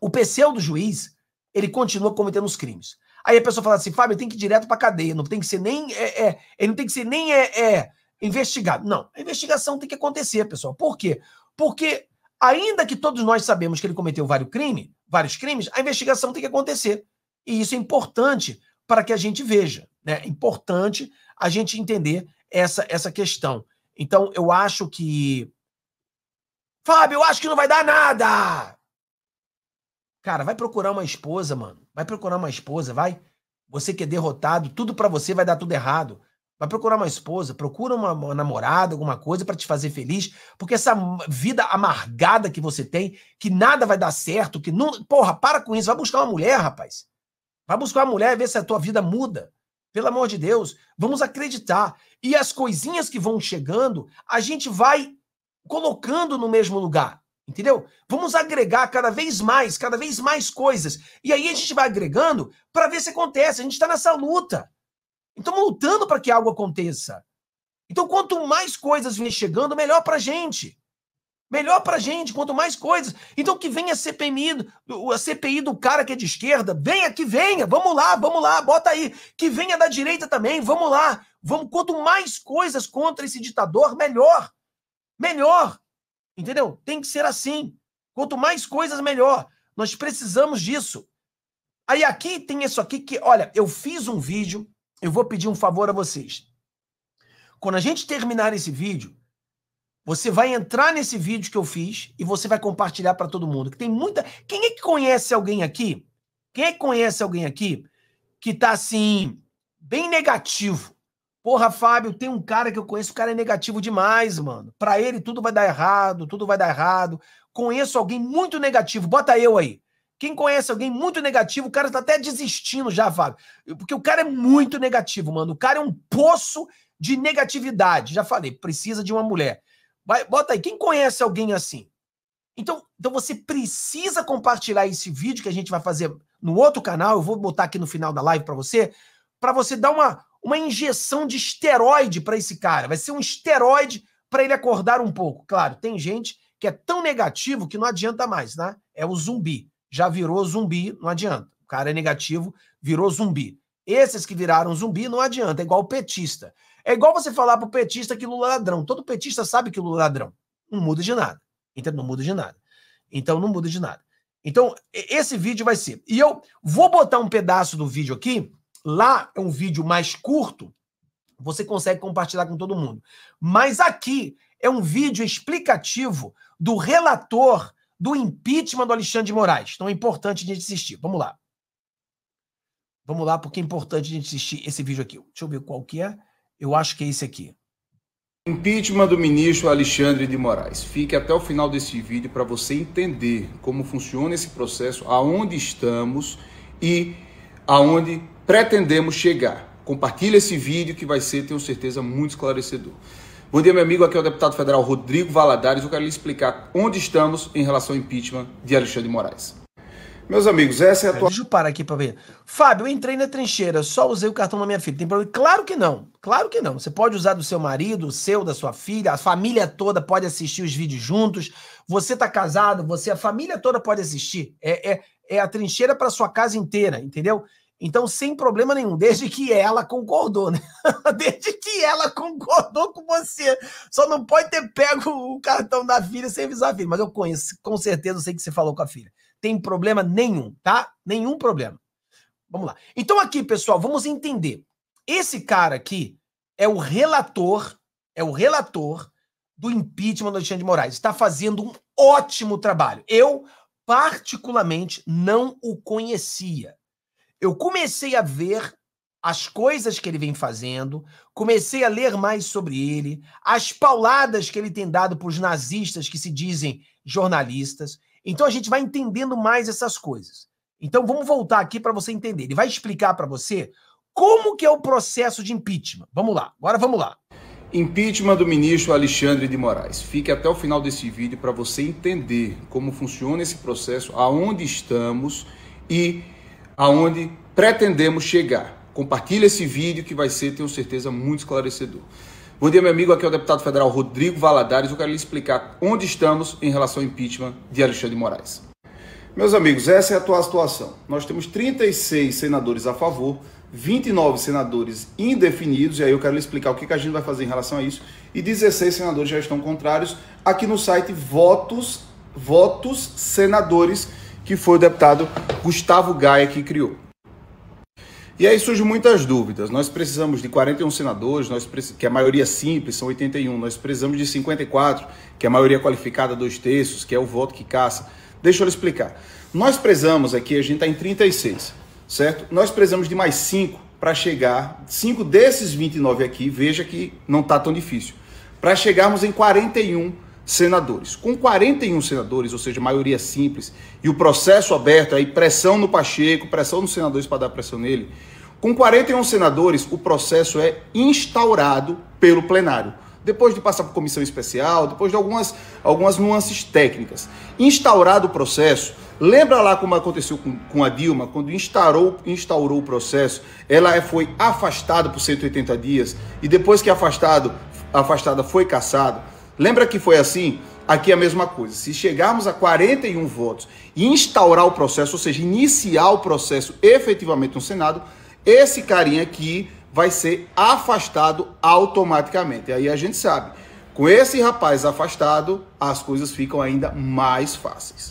o PCL do juiz, ele continua cometendo os crimes. Aí a pessoa fala assim, Fábio, tem que ir direto para cadeia, não tem que ser nem. É, é, ele não tem que ser nem é, é, investigado. Não, a investigação tem que acontecer, pessoal. Por quê? Porque, ainda que todos nós sabemos que ele cometeu vários, crimes, vários crimes, a investigação tem que acontecer. E isso é importante para que a gente veja. Né? É importante a gente entender essa, essa questão. Então, eu acho que Fábio, eu acho que não vai dar nada. Cara, vai procurar uma esposa, mano. Vai procurar uma esposa, vai. Você que é derrotado, tudo para você vai dar tudo errado. Vai procurar uma esposa, procura uma, uma namorada, alguma coisa para te fazer feliz, porque essa vida amargada que você tem, que nada vai dar certo, que não. Porra, para com isso, vai buscar uma mulher, rapaz. Vai buscar uma mulher e ver se a tua vida muda. Pelo amor de Deus, vamos acreditar. E as coisinhas que vão chegando, a gente vai colocando no mesmo lugar. Entendeu? Vamos agregar cada vez mais, cada vez mais coisas. E aí a gente vai agregando para ver se acontece. A gente está nessa luta. Então, lutando para que algo aconteça. Então, quanto mais coisas vêm chegando, melhor para a gente. Melhor para a gente, quanto mais coisas. Então, que venha a a CPI do cara que é de esquerda. Venha, que venha. Vamos lá, vamos lá, bota aí. Que venha da direita também, vamos lá. Vamos, quanto mais coisas contra esse ditador, melhor melhor. Entendeu? Tem que ser assim. Quanto mais coisas, melhor. Nós precisamos disso. Aí aqui tem isso aqui que, olha, eu fiz um vídeo, eu vou pedir um favor a vocês. Quando a gente terminar esse vídeo, você vai entrar nesse vídeo que eu fiz e você vai compartilhar para todo mundo. Que tem muita. Quem é que conhece alguém aqui? Quem é que conhece alguém aqui que está assim bem negativo? Porra, Fábio, tem um cara que eu conheço, o cara é negativo demais, mano. Pra ele tudo vai dar errado, tudo vai dar errado. Conheço alguém muito negativo, bota eu aí. Quem conhece alguém muito negativo, o cara tá até desistindo já, Fábio. Porque o cara é muito negativo, mano. O cara é um poço de negatividade. Já falei, precisa de uma mulher. Vai, bota aí, quem conhece alguém assim? Então, então você precisa compartilhar esse vídeo que a gente vai fazer no outro canal. Eu vou botar aqui no final da live para você, para você dar uma uma injeção de esteroide para esse cara. Vai ser um esteroide para ele acordar um pouco. Claro, tem gente que é tão negativo que não adianta mais, né? É o zumbi. Já virou zumbi, não adianta. O cara é negativo, virou zumbi. Esses que viraram zumbi não adianta, é igual o petista. É igual você falar pro petista que Lula é ladrão. Todo petista sabe que Lula é ladrão. Não muda de nada. Então não muda de nada. Então não muda de nada. Então esse vídeo vai ser. E eu vou botar um pedaço do vídeo aqui Lá é um vídeo mais curto, você consegue compartilhar com todo mundo. Mas aqui é um vídeo explicativo do relator do impeachment do Alexandre de Moraes. Então é importante a gente assistir. Vamos lá. Vamos lá, porque é importante a gente assistir esse vídeo aqui. Deixa eu ver qual que é. Eu acho que é esse aqui. Impeachment do ministro Alexandre de Moraes. Fique até o final desse vídeo para você entender como funciona esse processo, aonde estamos e aonde pretendemos chegar. Compartilhe esse vídeo que vai ser, tenho certeza, muito esclarecedor. Bom dia, meu amigo. Aqui é o deputado federal Rodrigo Valadares. Eu quero lhe explicar onde estamos em relação ao impeachment de Alexandre de Moraes. Meus amigos, essa é a tua. Deixa eu parar aqui para ver. Fábio, eu entrei na trincheira, só usei o cartão da minha filha. Tem problema? Claro que não. Claro que não. Você pode usar do seu marido, o seu, da sua filha, a família toda pode assistir os vídeos juntos. Você tá casado, você, a família toda pode assistir. É, é, é a trincheira para sua casa inteira, entendeu? Então, sem problema nenhum, desde que ela concordou, né? desde que ela concordou com você. Só não pode ter pego o cartão da filha sem avisar a filha. Mas eu conheço, com certeza, eu sei que você falou com a filha. Tem problema nenhum, tá? Nenhum problema. Vamos lá. Então, aqui, pessoal, vamos entender. Esse cara aqui é o relator, é o relator do impeachment do Alexandre de Moraes. Está fazendo um ótimo trabalho. Eu, particularmente, não o conhecia eu comecei a ver as coisas que ele vem fazendo, comecei a ler mais sobre ele, as pauladas que ele tem dado para os nazistas que se dizem jornalistas. Então a gente vai entendendo mais essas coisas. Então vamos voltar aqui para você entender. Ele vai explicar para você como que é o processo de impeachment. Vamos lá. Agora vamos lá. Impeachment do ministro Alexandre de Moraes. Fique até o final desse vídeo para você entender como funciona esse processo, aonde estamos e aonde pretendemos chegar. Compartilhe esse vídeo que vai ser, tenho certeza, muito esclarecedor. Bom dia, meu amigo. Aqui é o deputado federal Rodrigo Valadares. Eu quero lhe explicar onde estamos em relação ao impeachment de Alexandre de Moraes. Meus amigos, essa é a atual situação. Nós temos 36 senadores a favor, 29 senadores indefinidos, e aí eu quero lhe explicar o que a gente vai fazer em relação a isso, e 16 senadores já estão contrários aqui no site Votos, Votos senadores que foi o deputado Gustavo Gaia que criou. E aí surgem muitas dúvidas. Nós precisamos de 41 senadores, nós que é a maioria simples são 81, nós precisamos de 54, que é a maioria qualificada dois terços, que é o voto que caça. Deixa eu explicar. Nós precisamos aqui, a gente está em 36, certo? Nós precisamos de mais 5 para chegar, 5 desses 29 aqui, veja que não está tão difícil, para chegarmos em 41 senadores. Com 41 senadores, ou seja, maioria é simples, e o processo aberto, aí pressão no Pacheco, pressão nos senadores para dar pressão nele. Com 41 senadores, o processo é instaurado pelo plenário. Depois de passar por comissão especial, depois de algumas, algumas nuances técnicas. Instaurado o processo, lembra lá como aconteceu com, com a Dilma, quando instaurou, instaurou o processo, ela é, foi afastada por 180 dias e depois que afastado, afastada foi caçada. Lembra que foi assim? Aqui é a mesma coisa. Se chegarmos a 41 votos e instaurar o processo, ou seja, iniciar o processo efetivamente no Senado, esse carinha aqui vai ser afastado automaticamente. Aí a gente sabe, com esse rapaz afastado, as coisas ficam ainda mais fáceis.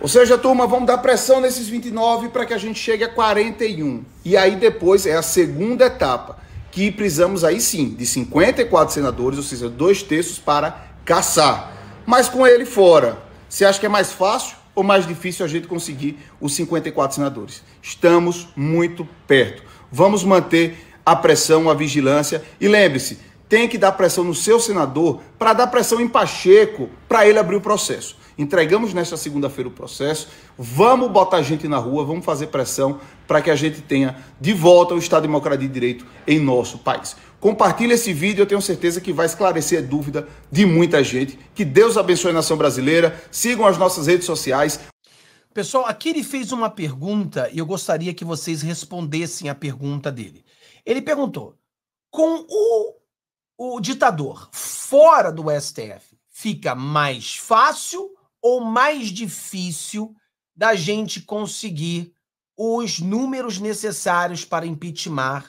Ou seja, turma, vamos dar pressão nesses 29 para que a gente chegue a 41. E aí depois é a segunda etapa que precisamos aí sim de 54 senadores, ou seja, dois terços para caçar. Mas com ele fora, você acha que é mais fácil ou mais difícil a gente conseguir os 54 senadores? Estamos muito perto. Vamos manter a pressão, a vigilância e lembre-se, tem que dar pressão no seu senador para dar pressão em Pacheco para ele abrir o processo entregamos nesta segunda-feira o processo, vamos botar a gente na rua, vamos fazer pressão para que a gente tenha de volta o Estado Democrático de Direito em nosso país. Compartilhe esse vídeo, eu tenho certeza que vai esclarecer a dúvida de muita gente. Que Deus abençoe a nação brasileira. Sigam as nossas redes sociais. Pessoal, aqui ele fez uma pergunta e eu gostaria que vocês respondessem a pergunta dele. Ele perguntou: com o, o ditador fora do STF, fica mais fácil ou mais difícil da gente conseguir os números necessários para impeachment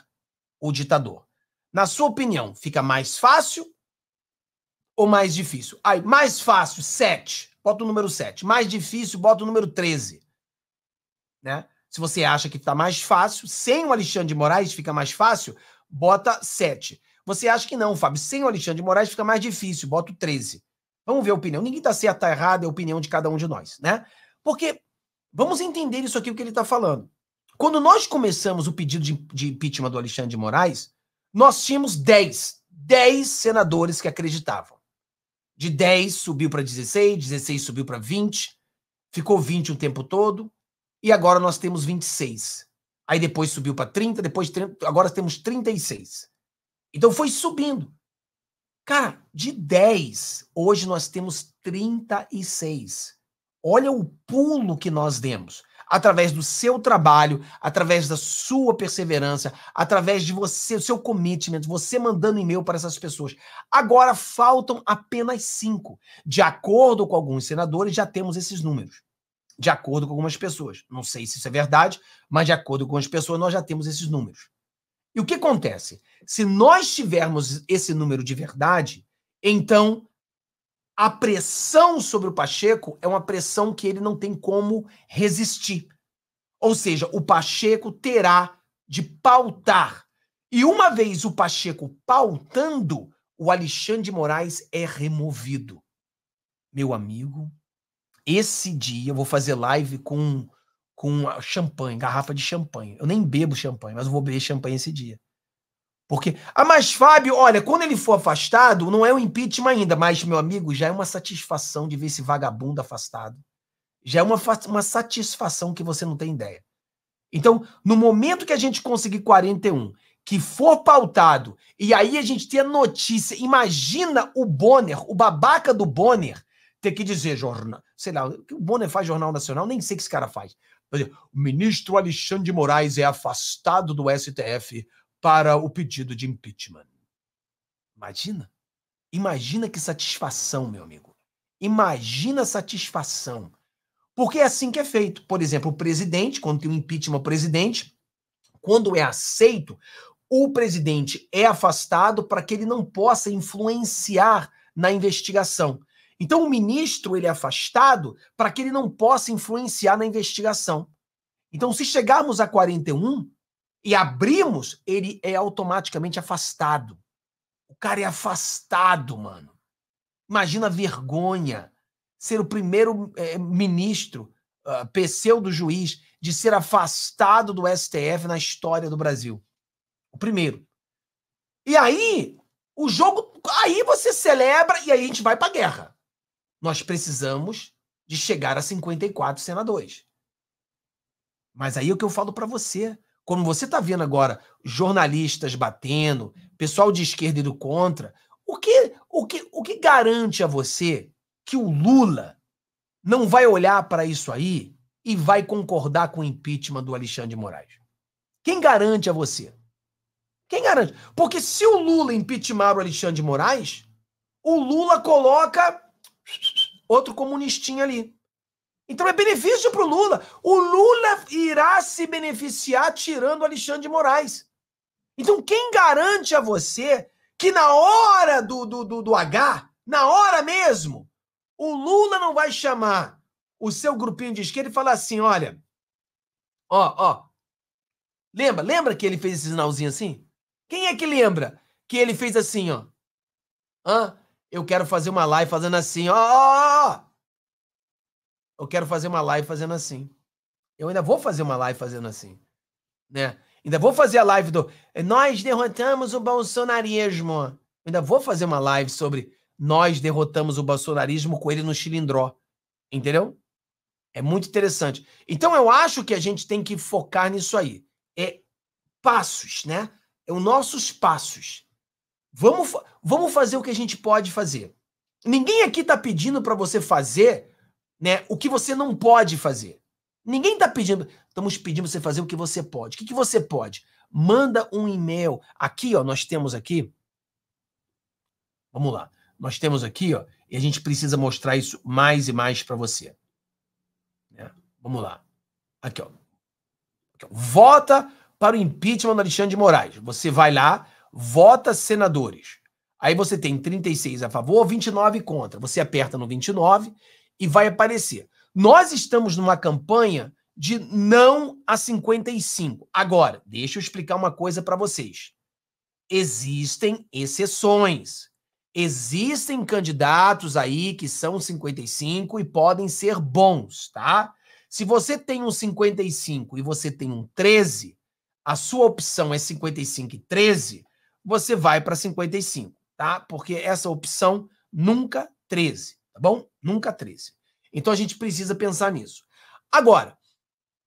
o ditador? Na sua opinião, fica mais fácil ou mais difícil? Aí, mais fácil, 7. Bota o número 7. Mais difícil, bota o número 13. Né? Se você acha que está mais fácil, sem o Alexandre de Moraes fica mais fácil, bota 7. Você acha que não, Fábio. Sem o Alexandre de Moraes fica mais difícil, bota o 13. Vamos ver a opinião. Ninguém está certo, está errado, é a opinião de cada um de nós, né? Porque vamos entender isso aqui, o que ele está falando. Quando nós começamos o pedido de, de impeachment do Alexandre de Moraes, nós tínhamos 10, 10 senadores que acreditavam. De 10 subiu para 16, 16 subiu para 20, ficou 20 o tempo todo, e agora nós temos 26. Aí depois subiu para 30, depois 30, agora temos 36. Então foi subindo. Cara, de 10, hoje nós temos 36. Olha o pulo que nós demos. Através do seu trabalho, através da sua perseverança, através de você, do seu commitment, você mandando e-mail para essas pessoas. Agora faltam apenas cinco. De acordo com alguns senadores, já temos esses números. De acordo com algumas pessoas. Não sei se isso é verdade, mas de acordo com as pessoas, nós já temos esses números. E o que acontece? Se nós tivermos esse número de verdade, então a pressão sobre o Pacheco é uma pressão que ele não tem como resistir. Ou seja, o Pacheco terá de pautar. E uma vez o Pacheco pautando, o Alexandre de Moraes é removido. Meu amigo, esse dia eu vou fazer live com com champanhe, garrafa de champanhe. Eu nem bebo champanhe, mas eu vou beber champanhe esse dia. Porque, ah, mas Fábio, olha, quando ele for afastado, não é um impeachment ainda, mas, meu amigo, já é uma satisfação de ver esse vagabundo afastado. Já é uma, uma satisfação que você não tem ideia. Então, no momento que a gente conseguir 41, que for pautado, e aí a gente ter a notícia, imagina o Bonner, o babaca do Bonner, ter que dizer jornal. Sei lá, o que o Bonner faz jornal nacional, nem sei o que esse cara faz. O ministro Alexandre de Moraes é afastado do STF para o pedido de impeachment. Imagina? Imagina que satisfação, meu amigo. Imagina satisfação. Porque é assim que é feito. Por exemplo, o presidente, quando tem um impeachment ao presidente, quando é aceito, o presidente é afastado para que ele não possa influenciar na investigação. Então o ministro ele é afastado para que ele não possa influenciar na investigação. Então se chegarmos a 41, e abrimos, ele é automaticamente afastado. O cara é afastado, mano. Imagina a vergonha ser o primeiro é, ministro, uh, ah, pseudo juiz, de ser afastado do STF na história do Brasil. O primeiro. E aí, o jogo. Aí você celebra e aí a gente vai pra guerra. Nós precisamos de chegar a 54 senadores. Mas aí é o que eu falo para você como você está vendo agora, jornalistas batendo, pessoal de esquerda e do contra, o que, o que, o que garante a você que o Lula não vai olhar para isso aí e vai concordar com o impeachment do Alexandre de Moraes? Quem garante a você? Quem garante? Porque se o Lula impeachmar o Alexandre de Moraes, o Lula coloca outro comunistinha ali. Então é benefício para o Lula. O Lula irá se beneficiar tirando Alexandre de Moraes. Então quem garante a você que na hora do, do, do, do H, na hora mesmo, o Lula não vai chamar o seu grupinho de esquerda e falar assim: olha, ó, ó. Lembra? Lembra que ele fez esse sinalzinho assim? Quem é que lembra que ele fez assim, ó? Hã? Eu quero fazer uma live fazendo assim, ó, ó, ó eu quero fazer uma live fazendo assim. Eu ainda vou fazer uma live fazendo assim. Né? Ainda vou fazer a live do Nós derrotamos o bolsonarismo. Eu ainda vou fazer uma live sobre Nós derrotamos o bolsonarismo com ele no chilindró. Entendeu? É muito interessante. Então eu acho que a gente tem que focar nisso aí. É passos, né? É os nossos passos. Vamos, vamos fazer o que a gente pode fazer. Ninguém aqui está pedindo para você fazer né, o que você não pode fazer. Ninguém está pedindo. Estamos pedindo você fazer o que você pode. O que, que você pode? Manda um e-mail. Aqui, ó, nós temos aqui. Vamos lá. Nós temos aqui, ó, e a gente precisa mostrar isso mais e mais para você. Né? Vamos lá. Aqui ó. aqui, ó. Vota para o impeachment do Alexandre de Moraes. Você vai lá, vota senadores. Aí você tem 36 a favor, 29 contra. Você aperta no 29 e vai aparecer. Nós estamos numa campanha de não a 55. Agora, deixa eu explicar uma coisa para vocês. Existem exceções. Existem candidatos aí que são 55 e podem ser bons, tá? Se você tem um 55 e você tem um 13, a sua opção é 55 e 13, você vai para 55, tá? Porque essa opção nunca 13 tá bom? Nunca 13. Então a gente precisa pensar nisso. Agora,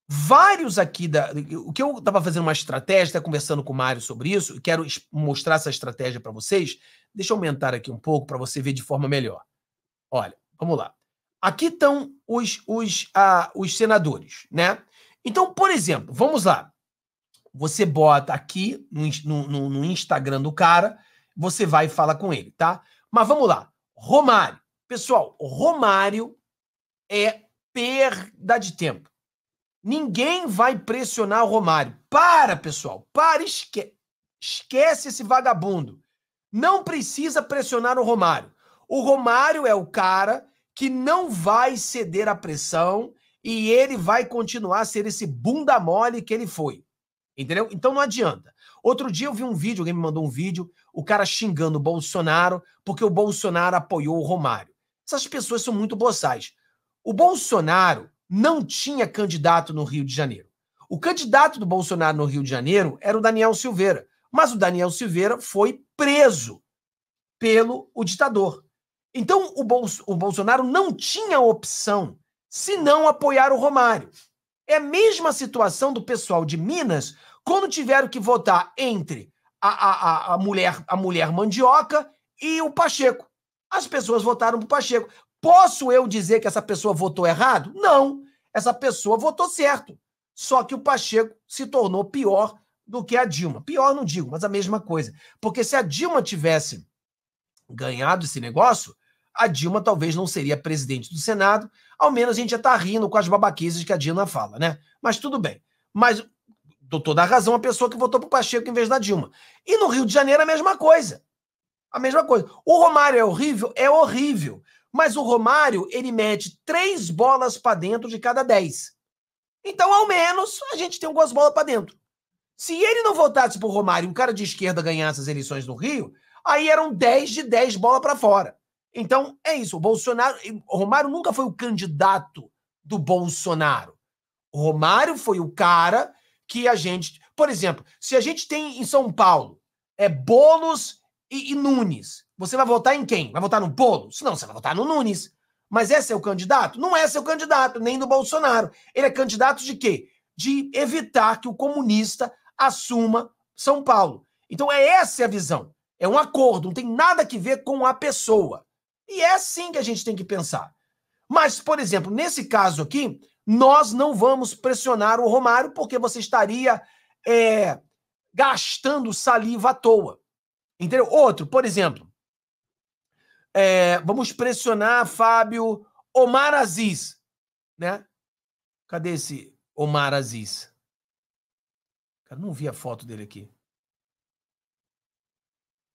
vários aqui da. O que eu estava fazendo uma estratégia, tá conversando com o Mário sobre isso, quero mostrar essa estratégia para vocês. Deixa eu aumentar aqui um pouco para você ver de forma melhor. Olha, vamos lá. Aqui estão os, os, ah, os senadores, né? Então, por exemplo, vamos lá. Você bota aqui no, no, no Instagram do cara, você vai e fala com ele, tá? Mas vamos lá. Romário. Pessoal, Romário é perda de tempo. Ninguém vai pressionar o Romário. Para, pessoal. Para, esque... esquece esse vagabundo. Não precisa pressionar o Romário. O Romário é o cara que não vai ceder à pressão e ele vai continuar a ser esse bunda mole que ele foi. Entendeu? Então não adianta. Outro dia eu vi um vídeo, alguém me mandou um vídeo, o cara xingando o Bolsonaro porque o Bolsonaro apoiou o Romário. Essas pessoas são muito boçais. O Bolsonaro não tinha candidato no Rio de Janeiro. O candidato do Bolsonaro no Rio de Janeiro era o Daniel Silveira, mas o Daniel Silveira foi preso pelo o ditador. Então o, Bolso, o Bolsonaro não tinha opção se não apoiar o Romário. É a mesma situação do pessoal de Minas quando tiveram que votar entre a, a, a, a mulher a mulher mandioca e o Pacheco. As pessoas votaram para o Pacheco. Posso eu dizer que essa pessoa votou errado? Não. Essa pessoa votou certo. Só que o Pacheco se tornou pior do que a Dilma. Pior não digo, mas a mesma coisa. Porque se a Dilma tivesse ganhado esse negócio, a Dilma talvez não seria presidente do Senado. Ao menos a gente já está rindo com as babaquices que a Dilma fala, né? Mas tudo bem. Mas dou toda a razão a pessoa que votou para o Pacheco em vez da Dilma. E no Rio de Janeiro é a mesma coisa. A mesma coisa. O Romário é horrível? É horrível. Mas o Romário, ele mete três bolas para dentro de cada dez. Então, ao menos, a gente tem algumas bolas para dentro. Se ele não votasse pro Romário, um cara de esquerda ganhasse as eleições no Rio, aí eram 10 de 10 bola para fora. Então, é isso. O Bolsonaro. O Romário nunca foi o candidato do Bolsonaro. O Romário foi o cara que a gente. Por exemplo, se a gente tem em São Paulo é Bolos e, e Nunes. Você vai votar em quem? Vai votar no Se Não, você vai votar no Nunes. Mas é seu candidato? Não é seu candidato, nem do Bolsonaro. Ele é candidato de quê? De evitar que o comunista assuma São Paulo. Então é essa a visão. É um acordo, não tem nada a ver com a pessoa. E é assim que a gente tem que pensar. Mas, por exemplo, nesse caso aqui, nós não vamos pressionar o Romário porque você estaria é, gastando saliva à toa. Entendeu? Outro, por exemplo, é, vamos pressionar Fábio Omar Aziz, né? Cadê esse Omar Aziz? Cara, não vi a foto dele aqui.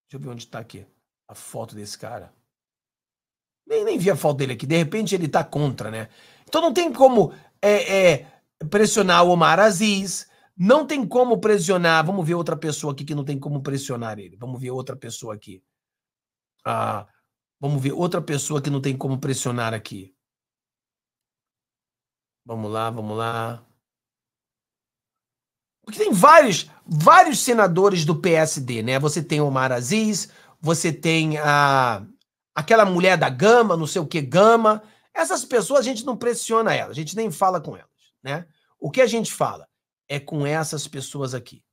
Deixa eu ver onde está aqui a foto desse cara. Nem, nem vi a foto dele aqui. De repente ele está contra, né? Então não tem como é, é, pressionar o Omar Aziz, não tem como pressionar. Vamos ver outra pessoa aqui que não tem como pressionar ele. Vamos ver outra pessoa aqui. Ah, vamos ver outra pessoa que não tem como pressionar aqui. Vamos lá, vamos lá. Porque tem vários, vários senadores do PSD, né? Você tem Omar Aziz, você tem a aquela mulher da Gama, não sei o que Gama. Essas pessoas a gente não pressiona elas, a gente nem fala com elas, né? O que a gente fala? é com essas pessoas aqui.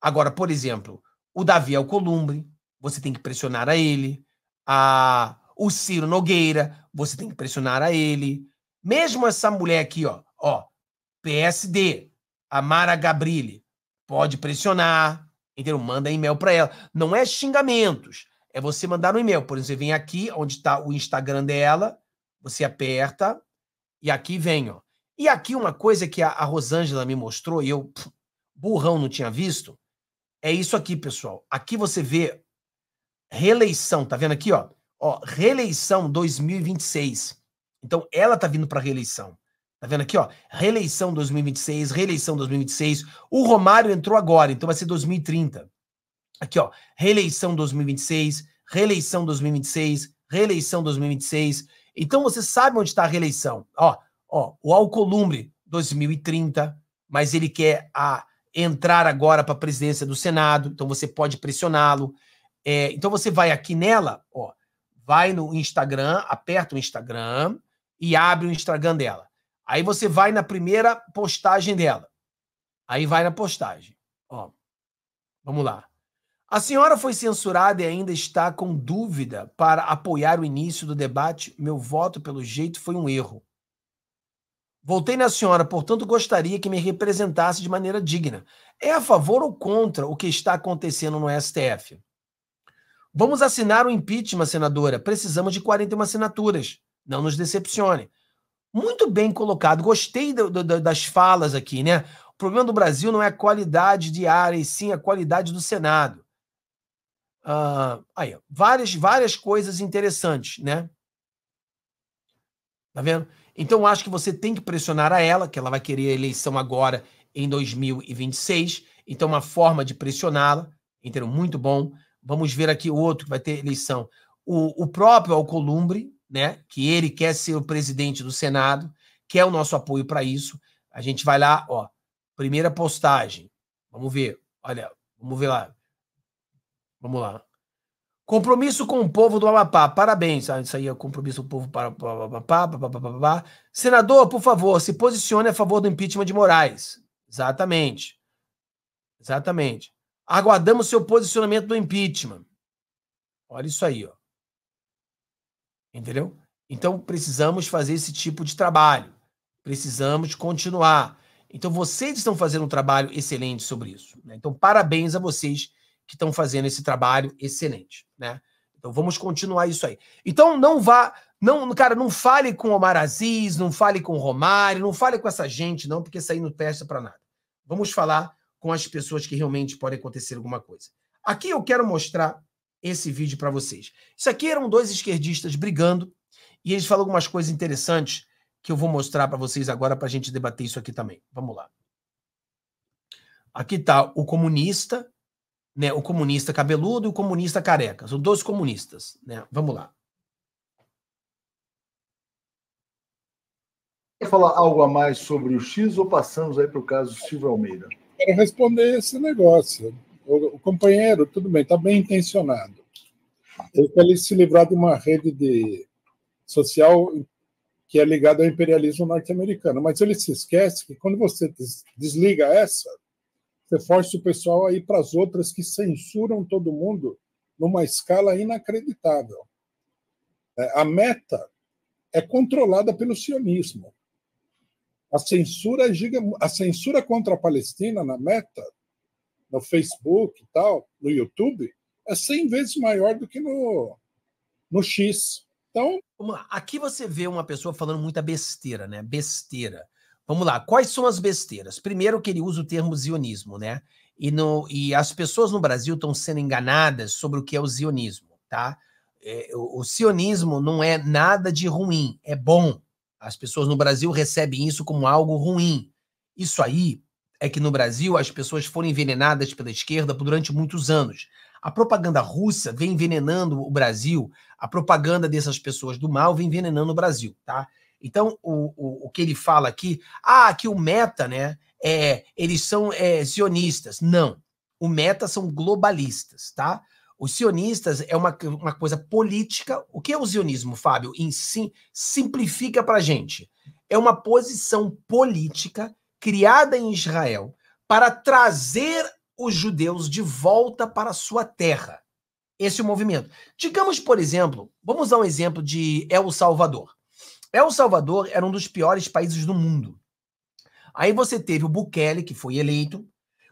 Agora, por exemplo, o Davi Alcolumbre, você tem que pressionar a ele. A, o Ciro Nogueira, você tem que pressionar a ele. Mesmo essa mulher aqui, ó, ó, PSD, a Mara Gabrilli, pode pressionar, entendeu? Manda e-mail para ela. Não é xingamentos, é você mandar um e-mail. Por exemplo, você vem aqui, onde está o Instagram dela, você aperta, e aqui vem, ó, e aqui uma coisa que a, Rosângela me mostrou e eu, pff, burrão, não tinha visto, é isso aqui, pessoal. Aqui você vê reeleição, tá vendo aqui, ó? Ó, reeleição 2026. Então ela tá vindo para reeleição. Tá vendo aqui, ó? Reeleição 2026, reeleição 2026. O Romário entrou agora, então vai ser 2030. Aqui, ó, reeleição 2026, reeleição 2026, reeleição 2026. Então você sabe onde está a reeleição. Ó, Ó, o Alcolumbre, 2030, mas ele quer a, entrar agora para a presidência do Senado, então você pode pressioná-lo. É, então você vai aqui nela, ó, vai no Instagram, aperta o Instagram e abre o Instagram dela. Aí você vai na primeira postagem dela. Aí vai na postagem. Ó, vamos lá. A senhora foi censurada e ainda está com dúvida para apoiar o início do debate. Meu voto, pelo jeito, foi um erro. Voltei na senhora, portanto gostaria que me representasse de maneira digna. É a favor ou contra o que está acontecendo no STF? Vamos assinar o impeachment, senadora. Precisamos de 41 assinaturas. Não nos decepcione. Muito bem colocado. Gostei do, do, das falas aqui, né? O problema do Brasil não é a qualidade de área, e sim a qualidade do Senado. Ah, aí, várias, várias coisas interessantes, né? Tá vendo? Então, acho que você tem que pressionar a ela, que ela vai querer a eleição agora em 2026. Então, uma forma de pressioná-la, entendeu? Muito bom. Vamos ver aqui outro que vai ter eleição. O, o próprio Alcolumbre, né? Que ele quer ser o presidente do Senado, quer o nosso apoio para isso. A gente vai lá, ó. Primeira postagem. Vamos ver. Olha, vamos ver lá. Vamos lá. Compromisso com o povo do Amapá, parabéns. Ah, isso aí é compromisso do povo para o Amapá. Senador, por favor, se posicione a favor do impeachment de Moraes. Exatamente. Exatamente. Aguardamos seu posicionamento do impeachment. Olha isso aí, ó. Entendeu? Então precisamos fazer esse tipo de trabalho. Precisamos continuar. Então vocês estão fazendo um trabalho excelente sobre isso. Né? Então parabéns a vocês que estão fazendo esse trabalho excelente, né? Então vamos continuar isso aí. Então não vá, não, cara, não fale com Omar Aziz, não fale com Romário, não fale com essa gente não, porque isso aí não testa para nada. Vamos falar com as pessoas que realmente pode acontecer alguma coisa. Aqui eu quero mostrar esse vídeo para vocês. Isso aqui eram dois esquerdistas brigando e eles falam algumas coisas interessantes que eu vou mostrar para vocês agora para a gente debater isso aqui também. Vamos lá. Aqui está o comunista né, o comunista cabeludo e o comunista careca. São dois comunistas, né? Vamos lá. Quer falar algo a mais sobre o X ou passamos aí para o caso Silvio Almeida? Para responder esse negócio. O, o companheiro, tudo bem, está bem intencionado. Ele quer se livrar de uma rede de social que é ligada ao imperialismo norte-americano, mas ele se esquece que quando você desliga essa, você força o pessoal a ir para as outras que censuram todo mundo numa escala inacreditável. É, a meta é controlada pelo sionismo. A censura, é a censura contra a Palestina na meta, no Facebook e tal, no YouTube, é 100 vezes maior do que no, no X. Então. Aqui você vê uma pessoa falando muita besteira, né? Besteira. Vamos lá, quais são as besteiras? Primeiro que ele usa o termo zionismo, né? E, no, e as pessoas no Brasil estão sendo enganadas sobre o que é o zionismo, tá? É, o, o sionismo não é nada de ruim, é bom. As pessoas no Brasil recebem isso como algo ruim. Isso aí é que no Brasil as pessoas foram envenenadas pela esquerda durante muitos anos. A propaganda russa vem envenenando o Brasil, a propaganda dessas pessoas do mal vem envenenando o Brasil, tá? Então, o, o, o que ele fala aqui, ah, que o Meta, né, é, eles são é, sionistas. Não, o Meta são globalistas, tá? Os sionistas é uma, uma coisa política. O que é o sionismo, Fábio? Em si simplifica para gente. É uma posição política criada em Israel para trazer os judeus de volta para sua terra. Esse é o movimento. Digamos, por exemplo, vamos dar um exemplo de El Salvador. El Salvador era um dos piores países do mundo. Aí você teve o Bukele, que foi eleito.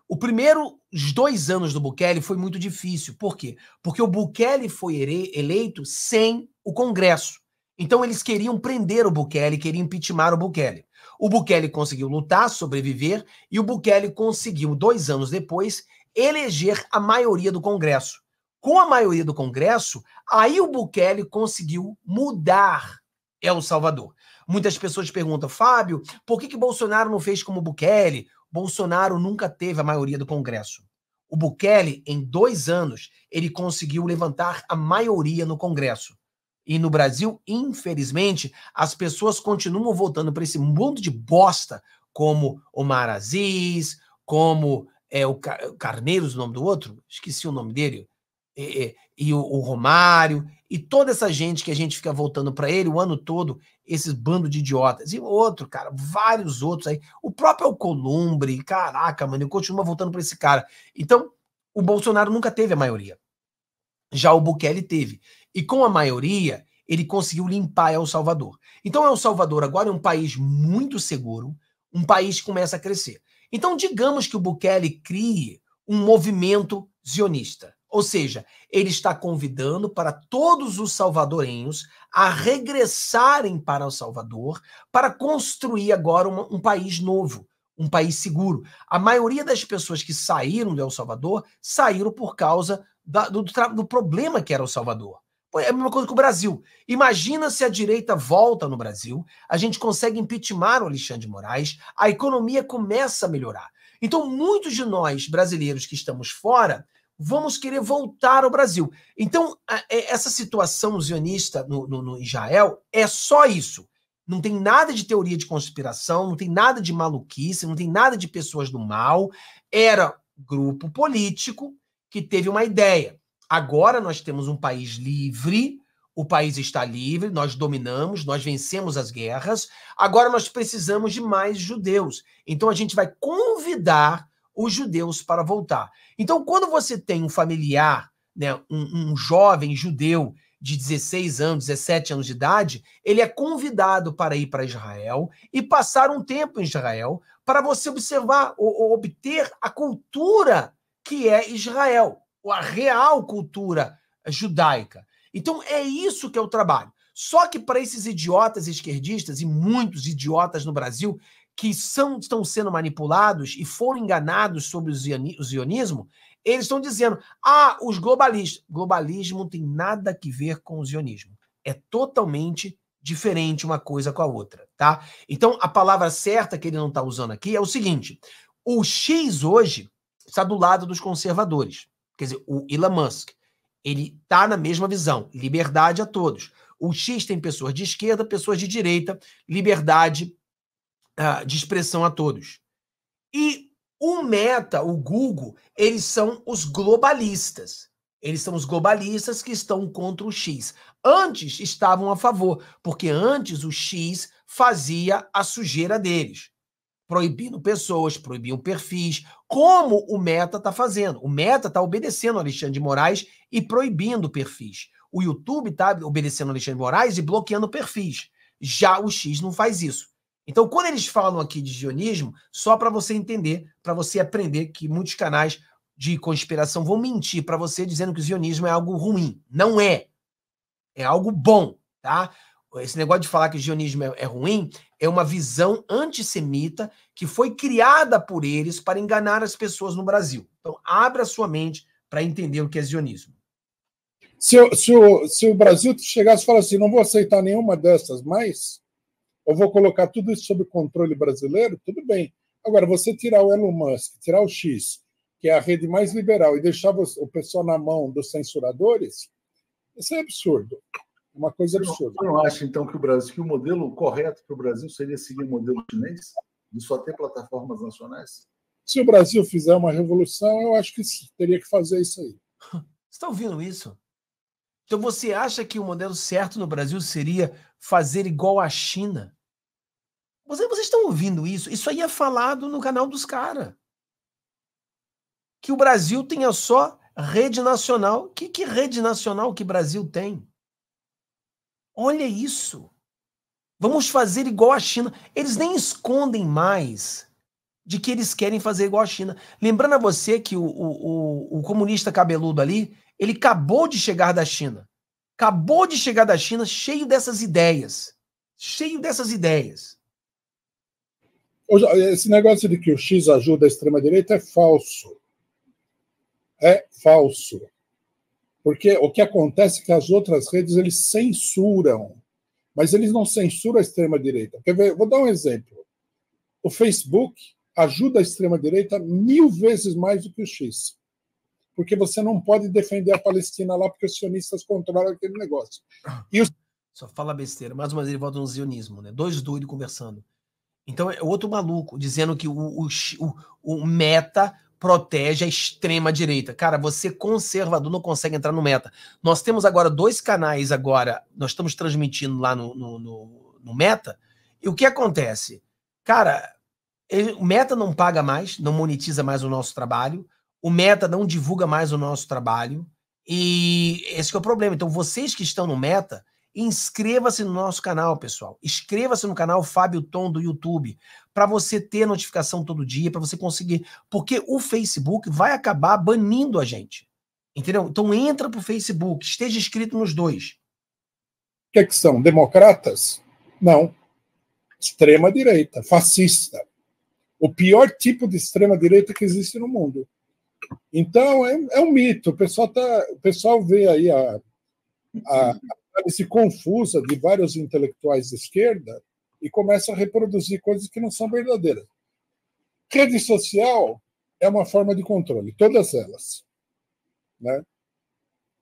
O primeiro, os dois anos do Bukele foi muito difícil. Por quê? Porque o Bukele foi eleito sem o Congresso. Então eles queriam prender o Bukele, queriam impeachment o Bukele. O Bukele conseguiu lutar, sobreviver, e o Bukele conseguiu, dois anos depois, eleger a maioria do Congresso. Com a maioria do Congresso, aí o Bukele conseguiu mudar é o Salvador. Muitas pessoas perguntam, Fábio, por que, que Bolsonaro não fez como Bukele? Bolsonaro nunca teve a maioria do Congresso. O Bukele, em dois anos, ele conseguiu levantar a maioria no Congresso. E no Brasil, infelizmente, as pessoas continuam votando para esse mundo de bosta, como Omar Aziz, como é, o Carneiros, o nome do outro, esqueci o nome dele, é, é e o, o Romário, e toda essa gente que a gente fica voltando para ele o ano todo, esses bando de idiotas. E outro, cara, vários outros aí. O próprio Columbre caraca, mano, ele continua voltando para esse cara. Então, o Bolsonaro nunca teve a maioria. Já o Bukele teve. E com a maioria, ele conseguiu limpar El Salvador. Então, El Salvador agora é um país muito seguro, um país que começa a crescer. Então, digamos que o Bukele crie um movimento zionista. Ou seja, ele está convidando para todos os salvadorenhos a regressarem para o Salvador para construir agora um país novo, um país seguro. A maioria das pessoas que saíram de El Salvador saíram por causa da, do, do problema que era El Salvador. É a mesma coisa que o Brasil. Imagina se a direita volta no Brasil, a gente consegue impeachment o Alexandre de Moraes, a economia começa a melhorar. Então, muitos de nós brasileiros que estamos fora vamos querer voltar ao Brasil. Então, é, essa situação zionista no, no, no, Israel é só isso. Não tem nada de teoria de conspiração, não tem nada de maluquice, não tem nada de pessoas do mal. Era grupo político que teve uma ideia. Agora nós temos um país livre, o país está livre, nós dominamos, nós vencemos as guerras. Agora nós precisamos de mais judeus. Então a gente vai convidar os judeus para voltar. Então, quando você tem um familiar, né, um, um jovem judeu de 16 anos, 17 anos de idade, ele é convidado para ir para Israel e passar um tempo em Israel para você observar ou, obter a cultura que é Israel, a real cultura judaica. Então é isso que é o trabalho. Só que para esses idiotas esquerdistas e muitos idiotas no Brasil que são, estão sendo manipulados e foram enganados sobre o zionismo, eles estão dizendo: ah, os globalistas. Globalismo tem nada a ver com o zionismo. É totalmente diferente uma coisa com a outra, tá? Então, a palavra certa que ele não está usando aqui é o seguinte: o X hoje está do lado dos conservadores. Quer dizer, o Elon Musk. Ele está na mesma visão: liberdade a todos. O X tem pessoas de esquerda, pessoas de direita, liberdade uh, de expressão a todos. E o Meta, o Google, eles são os globalistas. Eles são os globalistas que estão contra o X. Antes estavam a favor, porque antes o X fazia a sujeira deles, proibindo pessoas, proibindo perfis, como o Meta está fazendo. O Meta está obedecendo Alexandre de Moraes e proibindo perfis. O YouTube está obedecendo Alexandre de Moraes e bloqueando perfis. Já o X não faz isso. Então, quando eles falam aqui de sionismo, só para você entender, para você aprender que muitos canais de conspiração vão mentir para você dizendo que o sionismo é algo ruim. Não é. É algo bom, tá? Esse negócio de falar que o sionismo é, é ruim é uma visão antissemita que foi criada por eles para enganar as pessoas no Brasil. Então, abra sua mente para entender o que é sionismo. Se, se, o, se o Brasil chegasse e falasse assim, não vou aceitar nenhuma dessas mais, eu vou colocar tudo isso sob controle brasileiro, tudo bem. Agora, você tirar o Elon Musk, tirar o X, que é a rede mais liberal, e deixar o pessoal na mão dos censuradores, isso é absurdo. É uma coisa absurda. Você não acha então, que o Brasil, que o modelo correto para o Brasil seria seguir o modelo chinês, de só ter plataformas nacionais? Se o Brasil fizer uma revolução, eu acho que teria que fazer isso aí. Você está ouvindo isso? Então você acha que o modelo certo no Brasil seria fazer igual à China? Vocês, vocês estão ouvindo isso? Isso aí é falado no canal dos caras. Que o Brasil tenha só rede nacional. Que, que rede nacional que Brasil tem? Olha isso. Vamos fazer igual a China. Eles nem escondem mais de que eles querem fazer igual a China. Lembrando a você que o, o, o, o comunista cabeludo ali, ele acabou de chegar da China. Acabou de chegar da China cheio dessas ideias. Cheio dessas ideias. Esse negócio de que o X ajuda a extrema-direita é falso. É falso. Porque o que acontece é que as outras redes eles censuram, mas eles não censuram a extrema-direita. Quer ver? Vou dar um exemplo. O Facebook ajuda a extrema-direita mil vezes mais do que o X. Porque você não pode defender a Palestina lá porque os sionistas controlam aquele negócio. E os... Só fala besteira. Mais uma vez ele volta no zionismo, né? Dois doidos conversando. Então é outro maluco dizendo que o, o, o meta protege a extrema direita. Cara, você conservador não consegue entrar no meta. Nós temos agora dois canais agora, nós estamos transmitindo lá no, no, no, no meta, e o que acontece? Cara, ele, o meta não paga mais, não monetiza mais o nosso trabalho, o meta não divulga mais o nosso trabalho, e esse é o problema. Então, vocês que estão no meta, Inscreva-se no nosso canal, pessoal. Inscreva-se no canal Fábio Tom do YouTube, para você ter notificação todo dia, para você conseguir, porque o Facebook vai acabar banindo a gente. Entendeu? Então entra pro Facebook, esteja inscrito nos dois. O que, é que são? Democratas? Não. Extrema direita, fascista. O pior tipo de extrema direita que existe no mundo. Então é, é um mito. O pessoal tá, o pessoal vê aí a, a análise confusa de vários intelectuais de esquerda e começa a reproduzir coisas que não são verdadeiras. Rede social é uma forma de controle, todas elas. Né?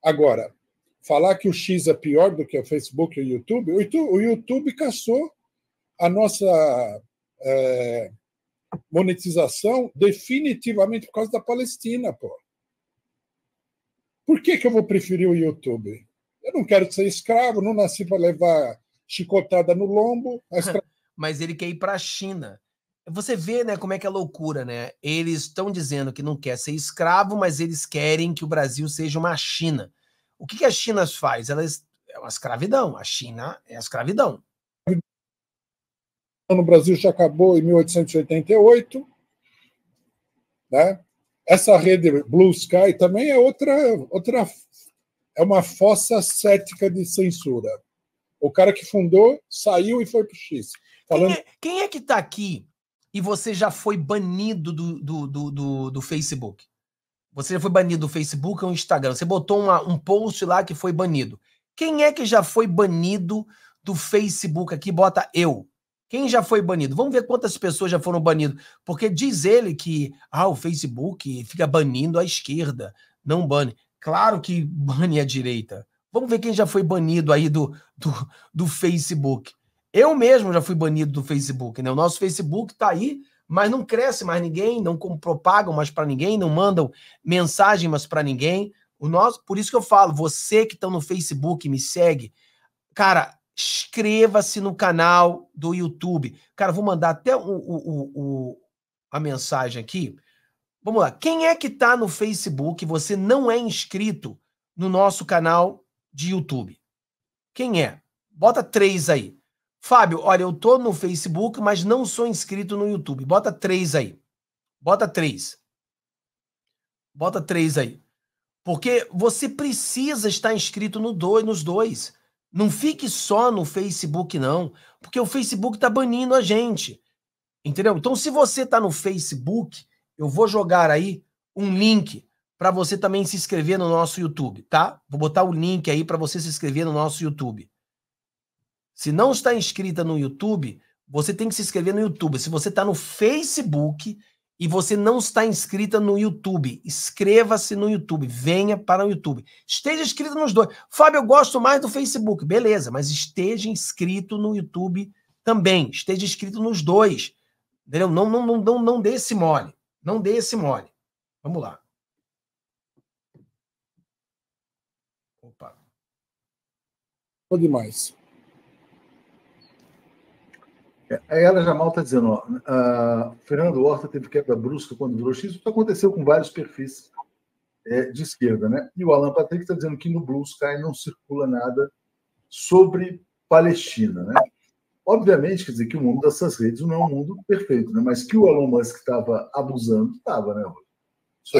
Agora, falar que o X é pior do que o Facebook e o YouTube, o YouTube caçou a nossa é, monetização definitivamente por causa da Palestina, pô. Por que, que eu vou preferir o YouTube? Eu não quero ser escravo, não nasci para levar chicotada no lombo. Escra... Mas ele quer ir para a China. Você vê, né, como é que é loucura, né? Eles estão dizendo que não quer ser escravo, mas eles querem que o Brasil seja uma China. O que, que a China faz? Elas é uma escravidão. A China é a escravidão. No Brasil já acabou em 1888, né? Essa rede Blue Sky também é outra outra é uma fossa cética de censura. O cara que fundou saiu e foi pro X. Falando... Quem, é, quem é que está aqui e você já foi banido do, do, do, do, do Facebook? Você já foi banido do Facebook ou do Instagram? Você botou uma, um post lá que foi banido. Quem é que já foi banido do Facebook aqui? Bota eu. Quem já foi banido? Vamos ver quantas pessoas já foram banidas. Porque diz ele que ah, o Facebook fica banindo a esquerda, não bane. Claro que bane a direita. Vamos ver quem já foi banido aí do, do, do Facebook. Eu mesmo já fui banido do Facebook, né? O nosso Facebook está aí, mas não cresce mais ninguém, não propagam mais para ninguém, não mandam mensagem mais para ninguém. O nosso, por isso que eu falo, você que está no Facebook, me segue, cara, inscreva-se no canal do YouTube. Cara, vou mandar até o, o, o, a mensagem aqui Vamos lá. Quem é que está no Facebook? Você não é inscrito no nosso canal de YouTube. Quem é? Bota três aí. Fábio, olha, eu estou no Facebook, mas não sou inscrito no YouTube. Bota três aí. Bota três. Bota três aí. Porque você precisa estar inscrito no dois, nos dois. Não fique só no Facebook, não. Porque o Facebook está banindo a gente. Entendeu? Então, se você está no Facebook, eu vou jogar aí um link para você também se inscrever no nosso YouTube, tá? Vou botar o link aí para você se inscrever no nosso YouTube. Se não está inscrita no YouTube, você tem que se inscrever no YouTube. Se você está no Facebook e você não está inscrita no YouTube, inscreva-se no YouTube, venha para o YouTube. Esteja inscrito nos dois. Fábio, eu gosto mais do Facebook, beleza, mas esteja inscrito no YouTube também. Esteja inscrito nos dois. Entendeu? Não, não, não, não, não dê esse mole. Não dê esse mole. Vamos lá. Opa. Bom demais. É, a Ela Jamal está dizendo, ó, uh, Fernando Horta teve quebra brusca quando virou X, isso aconteceu com vários perfis é, de esquerda, né? E o Alan Patrick está dizendo que no Blue Sky não circula nada sobre Palestina, né? Obviamente, quer dizer, que o mundo dessas redes não é um mundo perfeito, né? mas que o Elon Musk estava abusando, estava, né, Rui?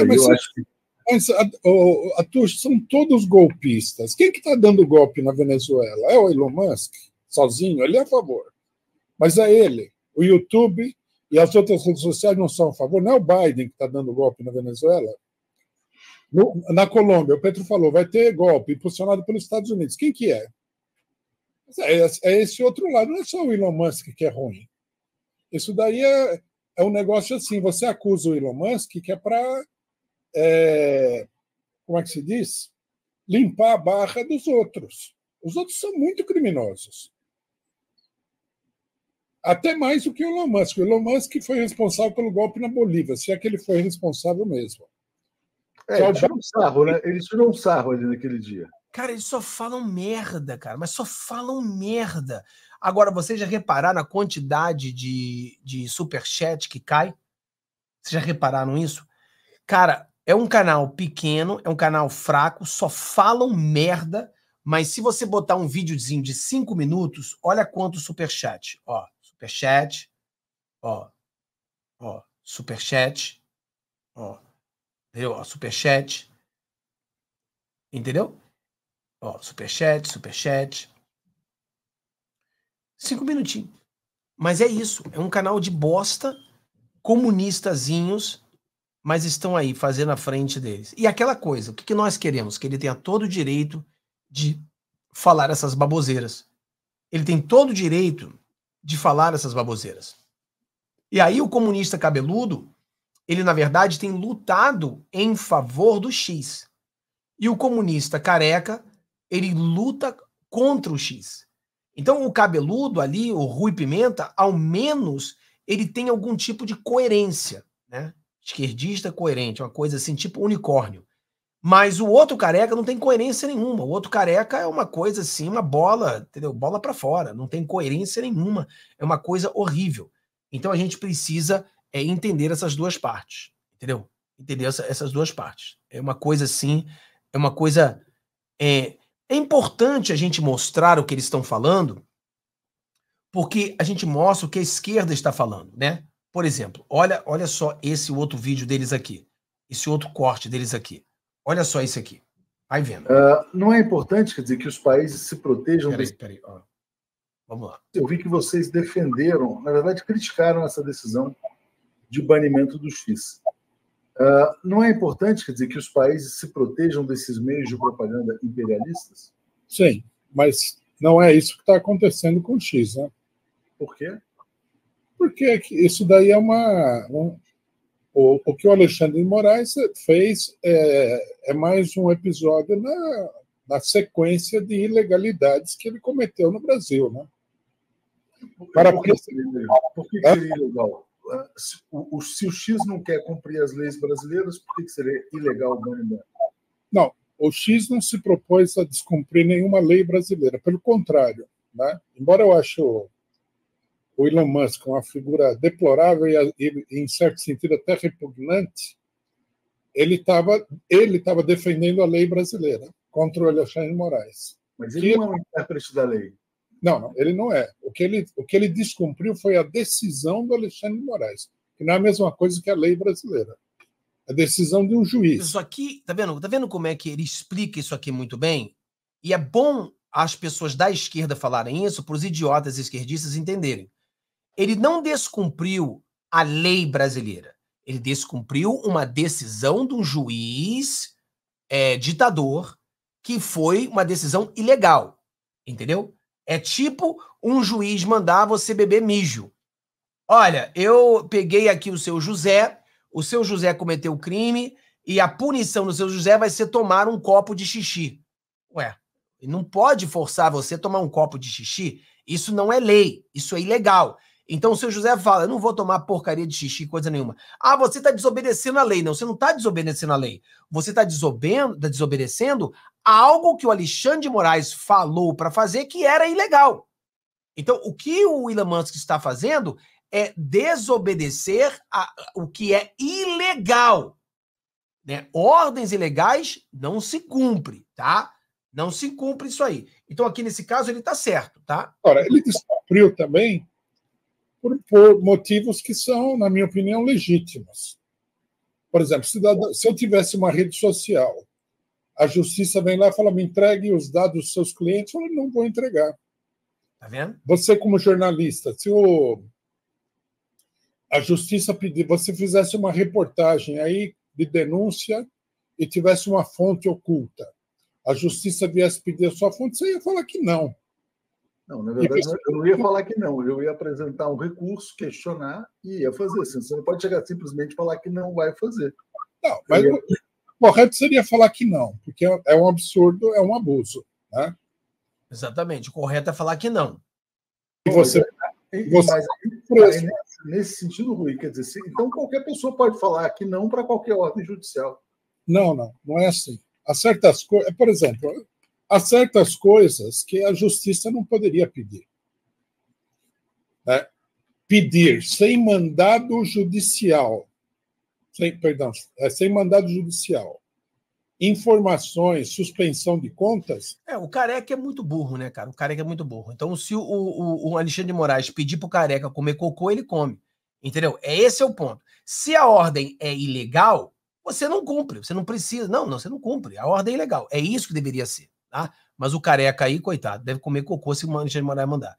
Isso ah, aí é, eu acho que. Mas, Atush, são todos golpistas. Quem que está dando golpe na Venezuela? É o Elon Musk, sozinho, ele é a favor. Mas é ele. O YouTube e as outras redes sociais não são a favor. Não é o Biden que está dando golpe na Venezuela. No, na Colômbia, o Petro falou, vai ter golpe impulsionado pelos Estados Unidos. Quem que é? É, é, é esse outro lado, não é só o Elon Musk que é ruim. Isso daí é, é um negócio assim: você acusa o Elon Musk que é para. É, como é que se diz? Limpar a barra dos outros. Os outros são muito criminosos. Até mais do que o Elon Musk. O Elon Musk foi responsável pelo golpe na Bolívia, se é que ele foi responsável mesmo. É, ele tirou um sarro, né? Ele tirou um sarro ali naquele dia. Cara, eles só falam merda, cara, mas só falam merda. Agora, vocês já repararam a quantidade de, de superchat que cai? Vocês já repararam isso? Cara, é um canal pequeno, é um canal fraco, só falam merda, mas se você botar um videozinho de cinco minutos, olha quanto superchat. Ó, superchat, ó, ó, superchat, ó, entendeu? Ó, superchat, entendeu? Ó, superchat, superchat. Cinco minutinhos. Mas é isso. É um canal de bosta, comunistazinhos, mas estão aí fazendo a frente deles. E aquela coisa, o que, que nós queremos? Que ele tenha todo o direito de falar essas baboseiras. Ele tem todo o direito de falar essas baboseiras. E aí o comunista cabeludo, ele na verdade tem lutado em favor do X. E o comunista careca ele luta contra o X. Então o cabeludo ali, o Rui Pimenta, ao menos ele tem algum tipo de coerência, né? Esquerdista coerente, uma coisa assim, tipo unicórnio. Mas o outro careca não tem coerência nenhuma. O outro careca é uma coisa assim, uma bola, entendeu? Bola para fora, não tem coerência nenhuma. É uma coisa horrível. Então a gente precisa é, entender essas duas partes, entendeu? Entender essa, essas duas partes. É uma coisa assim, é uma coisa é, é importante a gente mostrar o que eles estão falando, porque a gente mostra o que a esquerda está falando, né? Por exemplo, olha, olha só esse outro vídeo deles aqui, esse outro corte deles aqui. Olha só isso aqui. Vai vendo. Uh, não é importante, quer dizer, que os países se protejam. Peraí, desse... peraí. Ó. Vamos lá. Eu vi que vocês defenderam, na verdade, criticaram essa decisão de banimento dos FIS. Ah, não é importante, quer dizer, que os países se protejam desses meios de propaganda imperialistas? Sim, mas não é isso que está acontecendo com o X, né? Por quê? Porque é isso daí é uma. Um, o, o, que o Alexandre de Moraes fez é, é mais um episódio na, na sequência de ilegalidades que ele cometeu no Brasil, né? Para por que seria, é por que seria é ilegal? se o, X não quer cumprir as leis brasileiras, por que seria ilegal o banho Não, o X não se propôs a descumprir nenhuma lei brasileira, pelo contrário. Né? Embora eu ache o, o Elon Musk uma figura deplorável e, e, em certo sentido, até repugnante, ele estava ele tava defendendo a lei brasileira contra o Alexandre Moraes. Mas ele que... não é um intérprete da lei. Não, não, ele não é. O que ele, o que ele descumpriu foi a decisão do Alexandre de Moraes, que não é a mesma coisa que a lei brasileira. A decisão de um juiz. Isso aqui, tá vendo? Tá vendo como é que ele explica isso aqui muito bem? E é bom as pessoas da esquerda falarem isso para os idiotas esquerdistas entenderem. Ele não descumpriu a lei brasileira. Ele descumpriu uma decisão de um juiz é, ditador que foi uma decisão ilegal. Entendeu? É tipo um juiz mandar você beber mijo. Olha, eu peguei aqui o seu José, o seu José cometeu crime e a punição do seu José vai ser tomar um copo de xixi. Ué, não pode forçar você a tomar um copo de xixi? Isso não é lei, isso é ilegal. Então o seu José fala: eu não vou tomar porcaria de xixi, coisa nenhuma. Ah, você está desobedecendo a lei. Não, você não está desobedecendo a lei. Você está tá desobedecendo algo que o Alexandre de Moraes falou para fazer que era ilegal. Então, o que o Elon Musk está fazendo é desobedecer a, o que é ilegal. Né? Ordens ilegais não se cumpre, tá? Não se cumpre isso aí. Então, aqui nesse caso, ele está certo, tá? Agora ele descobriu também por, por motivos que são, na minha opinião, legítimos. Por exemplo, cidadão, se eu tivesse uma rede social, a justiça vem lá e fala: me entregue os dados dos seus clientes, eu não vou entregar. Tá vendo? Você, como jornalista, se o, a justiça pedir, você fizesse uma reportagem aí de denúncia e tivesse uma fonte oculta, a justiça viesse pedir a sua fonte, você ia falar que não. Não, na verdade, eu não ia falar que não. Eu ia apresentar um recurso, questionar e ia fazer. Assim, você não pode chegar simplesmente e falar que não vai fazer. Não, mas ia... correto seria falar que não, porque é, é um absurdo, é um abuso. Né? Exatamente. O correto é falar que não. E você. É, né? você... Mas, aí, aí, nesse sentido, Rui, quer dizer, então qualquer pessoa pode falar que não para qualquer ordem judicial. Não, não, não é assim. Há certas coisas. Por exemplo, há certas coisas que a justiça não poderia pedir. É, pedir sem mandado judicial, sem, perdão, é, sem mandado judicial, informações, suspensão de contas. É, o careca é muito burro, né, cara? O careca é muito burro. Então, se o, o, o Alexandre de Moraes pedir pro careca comer cocô, ele come. Entendeu? É esse é o ponto. Se a ordem é ilegal, você não cumpre, você não precisa. Não, não, você não cumpre. A ordem é ilegal. É isso que deveria ser tá? Mas o careca aí, coitado, deve comer cocô se o Alexandre de Moraes mandar.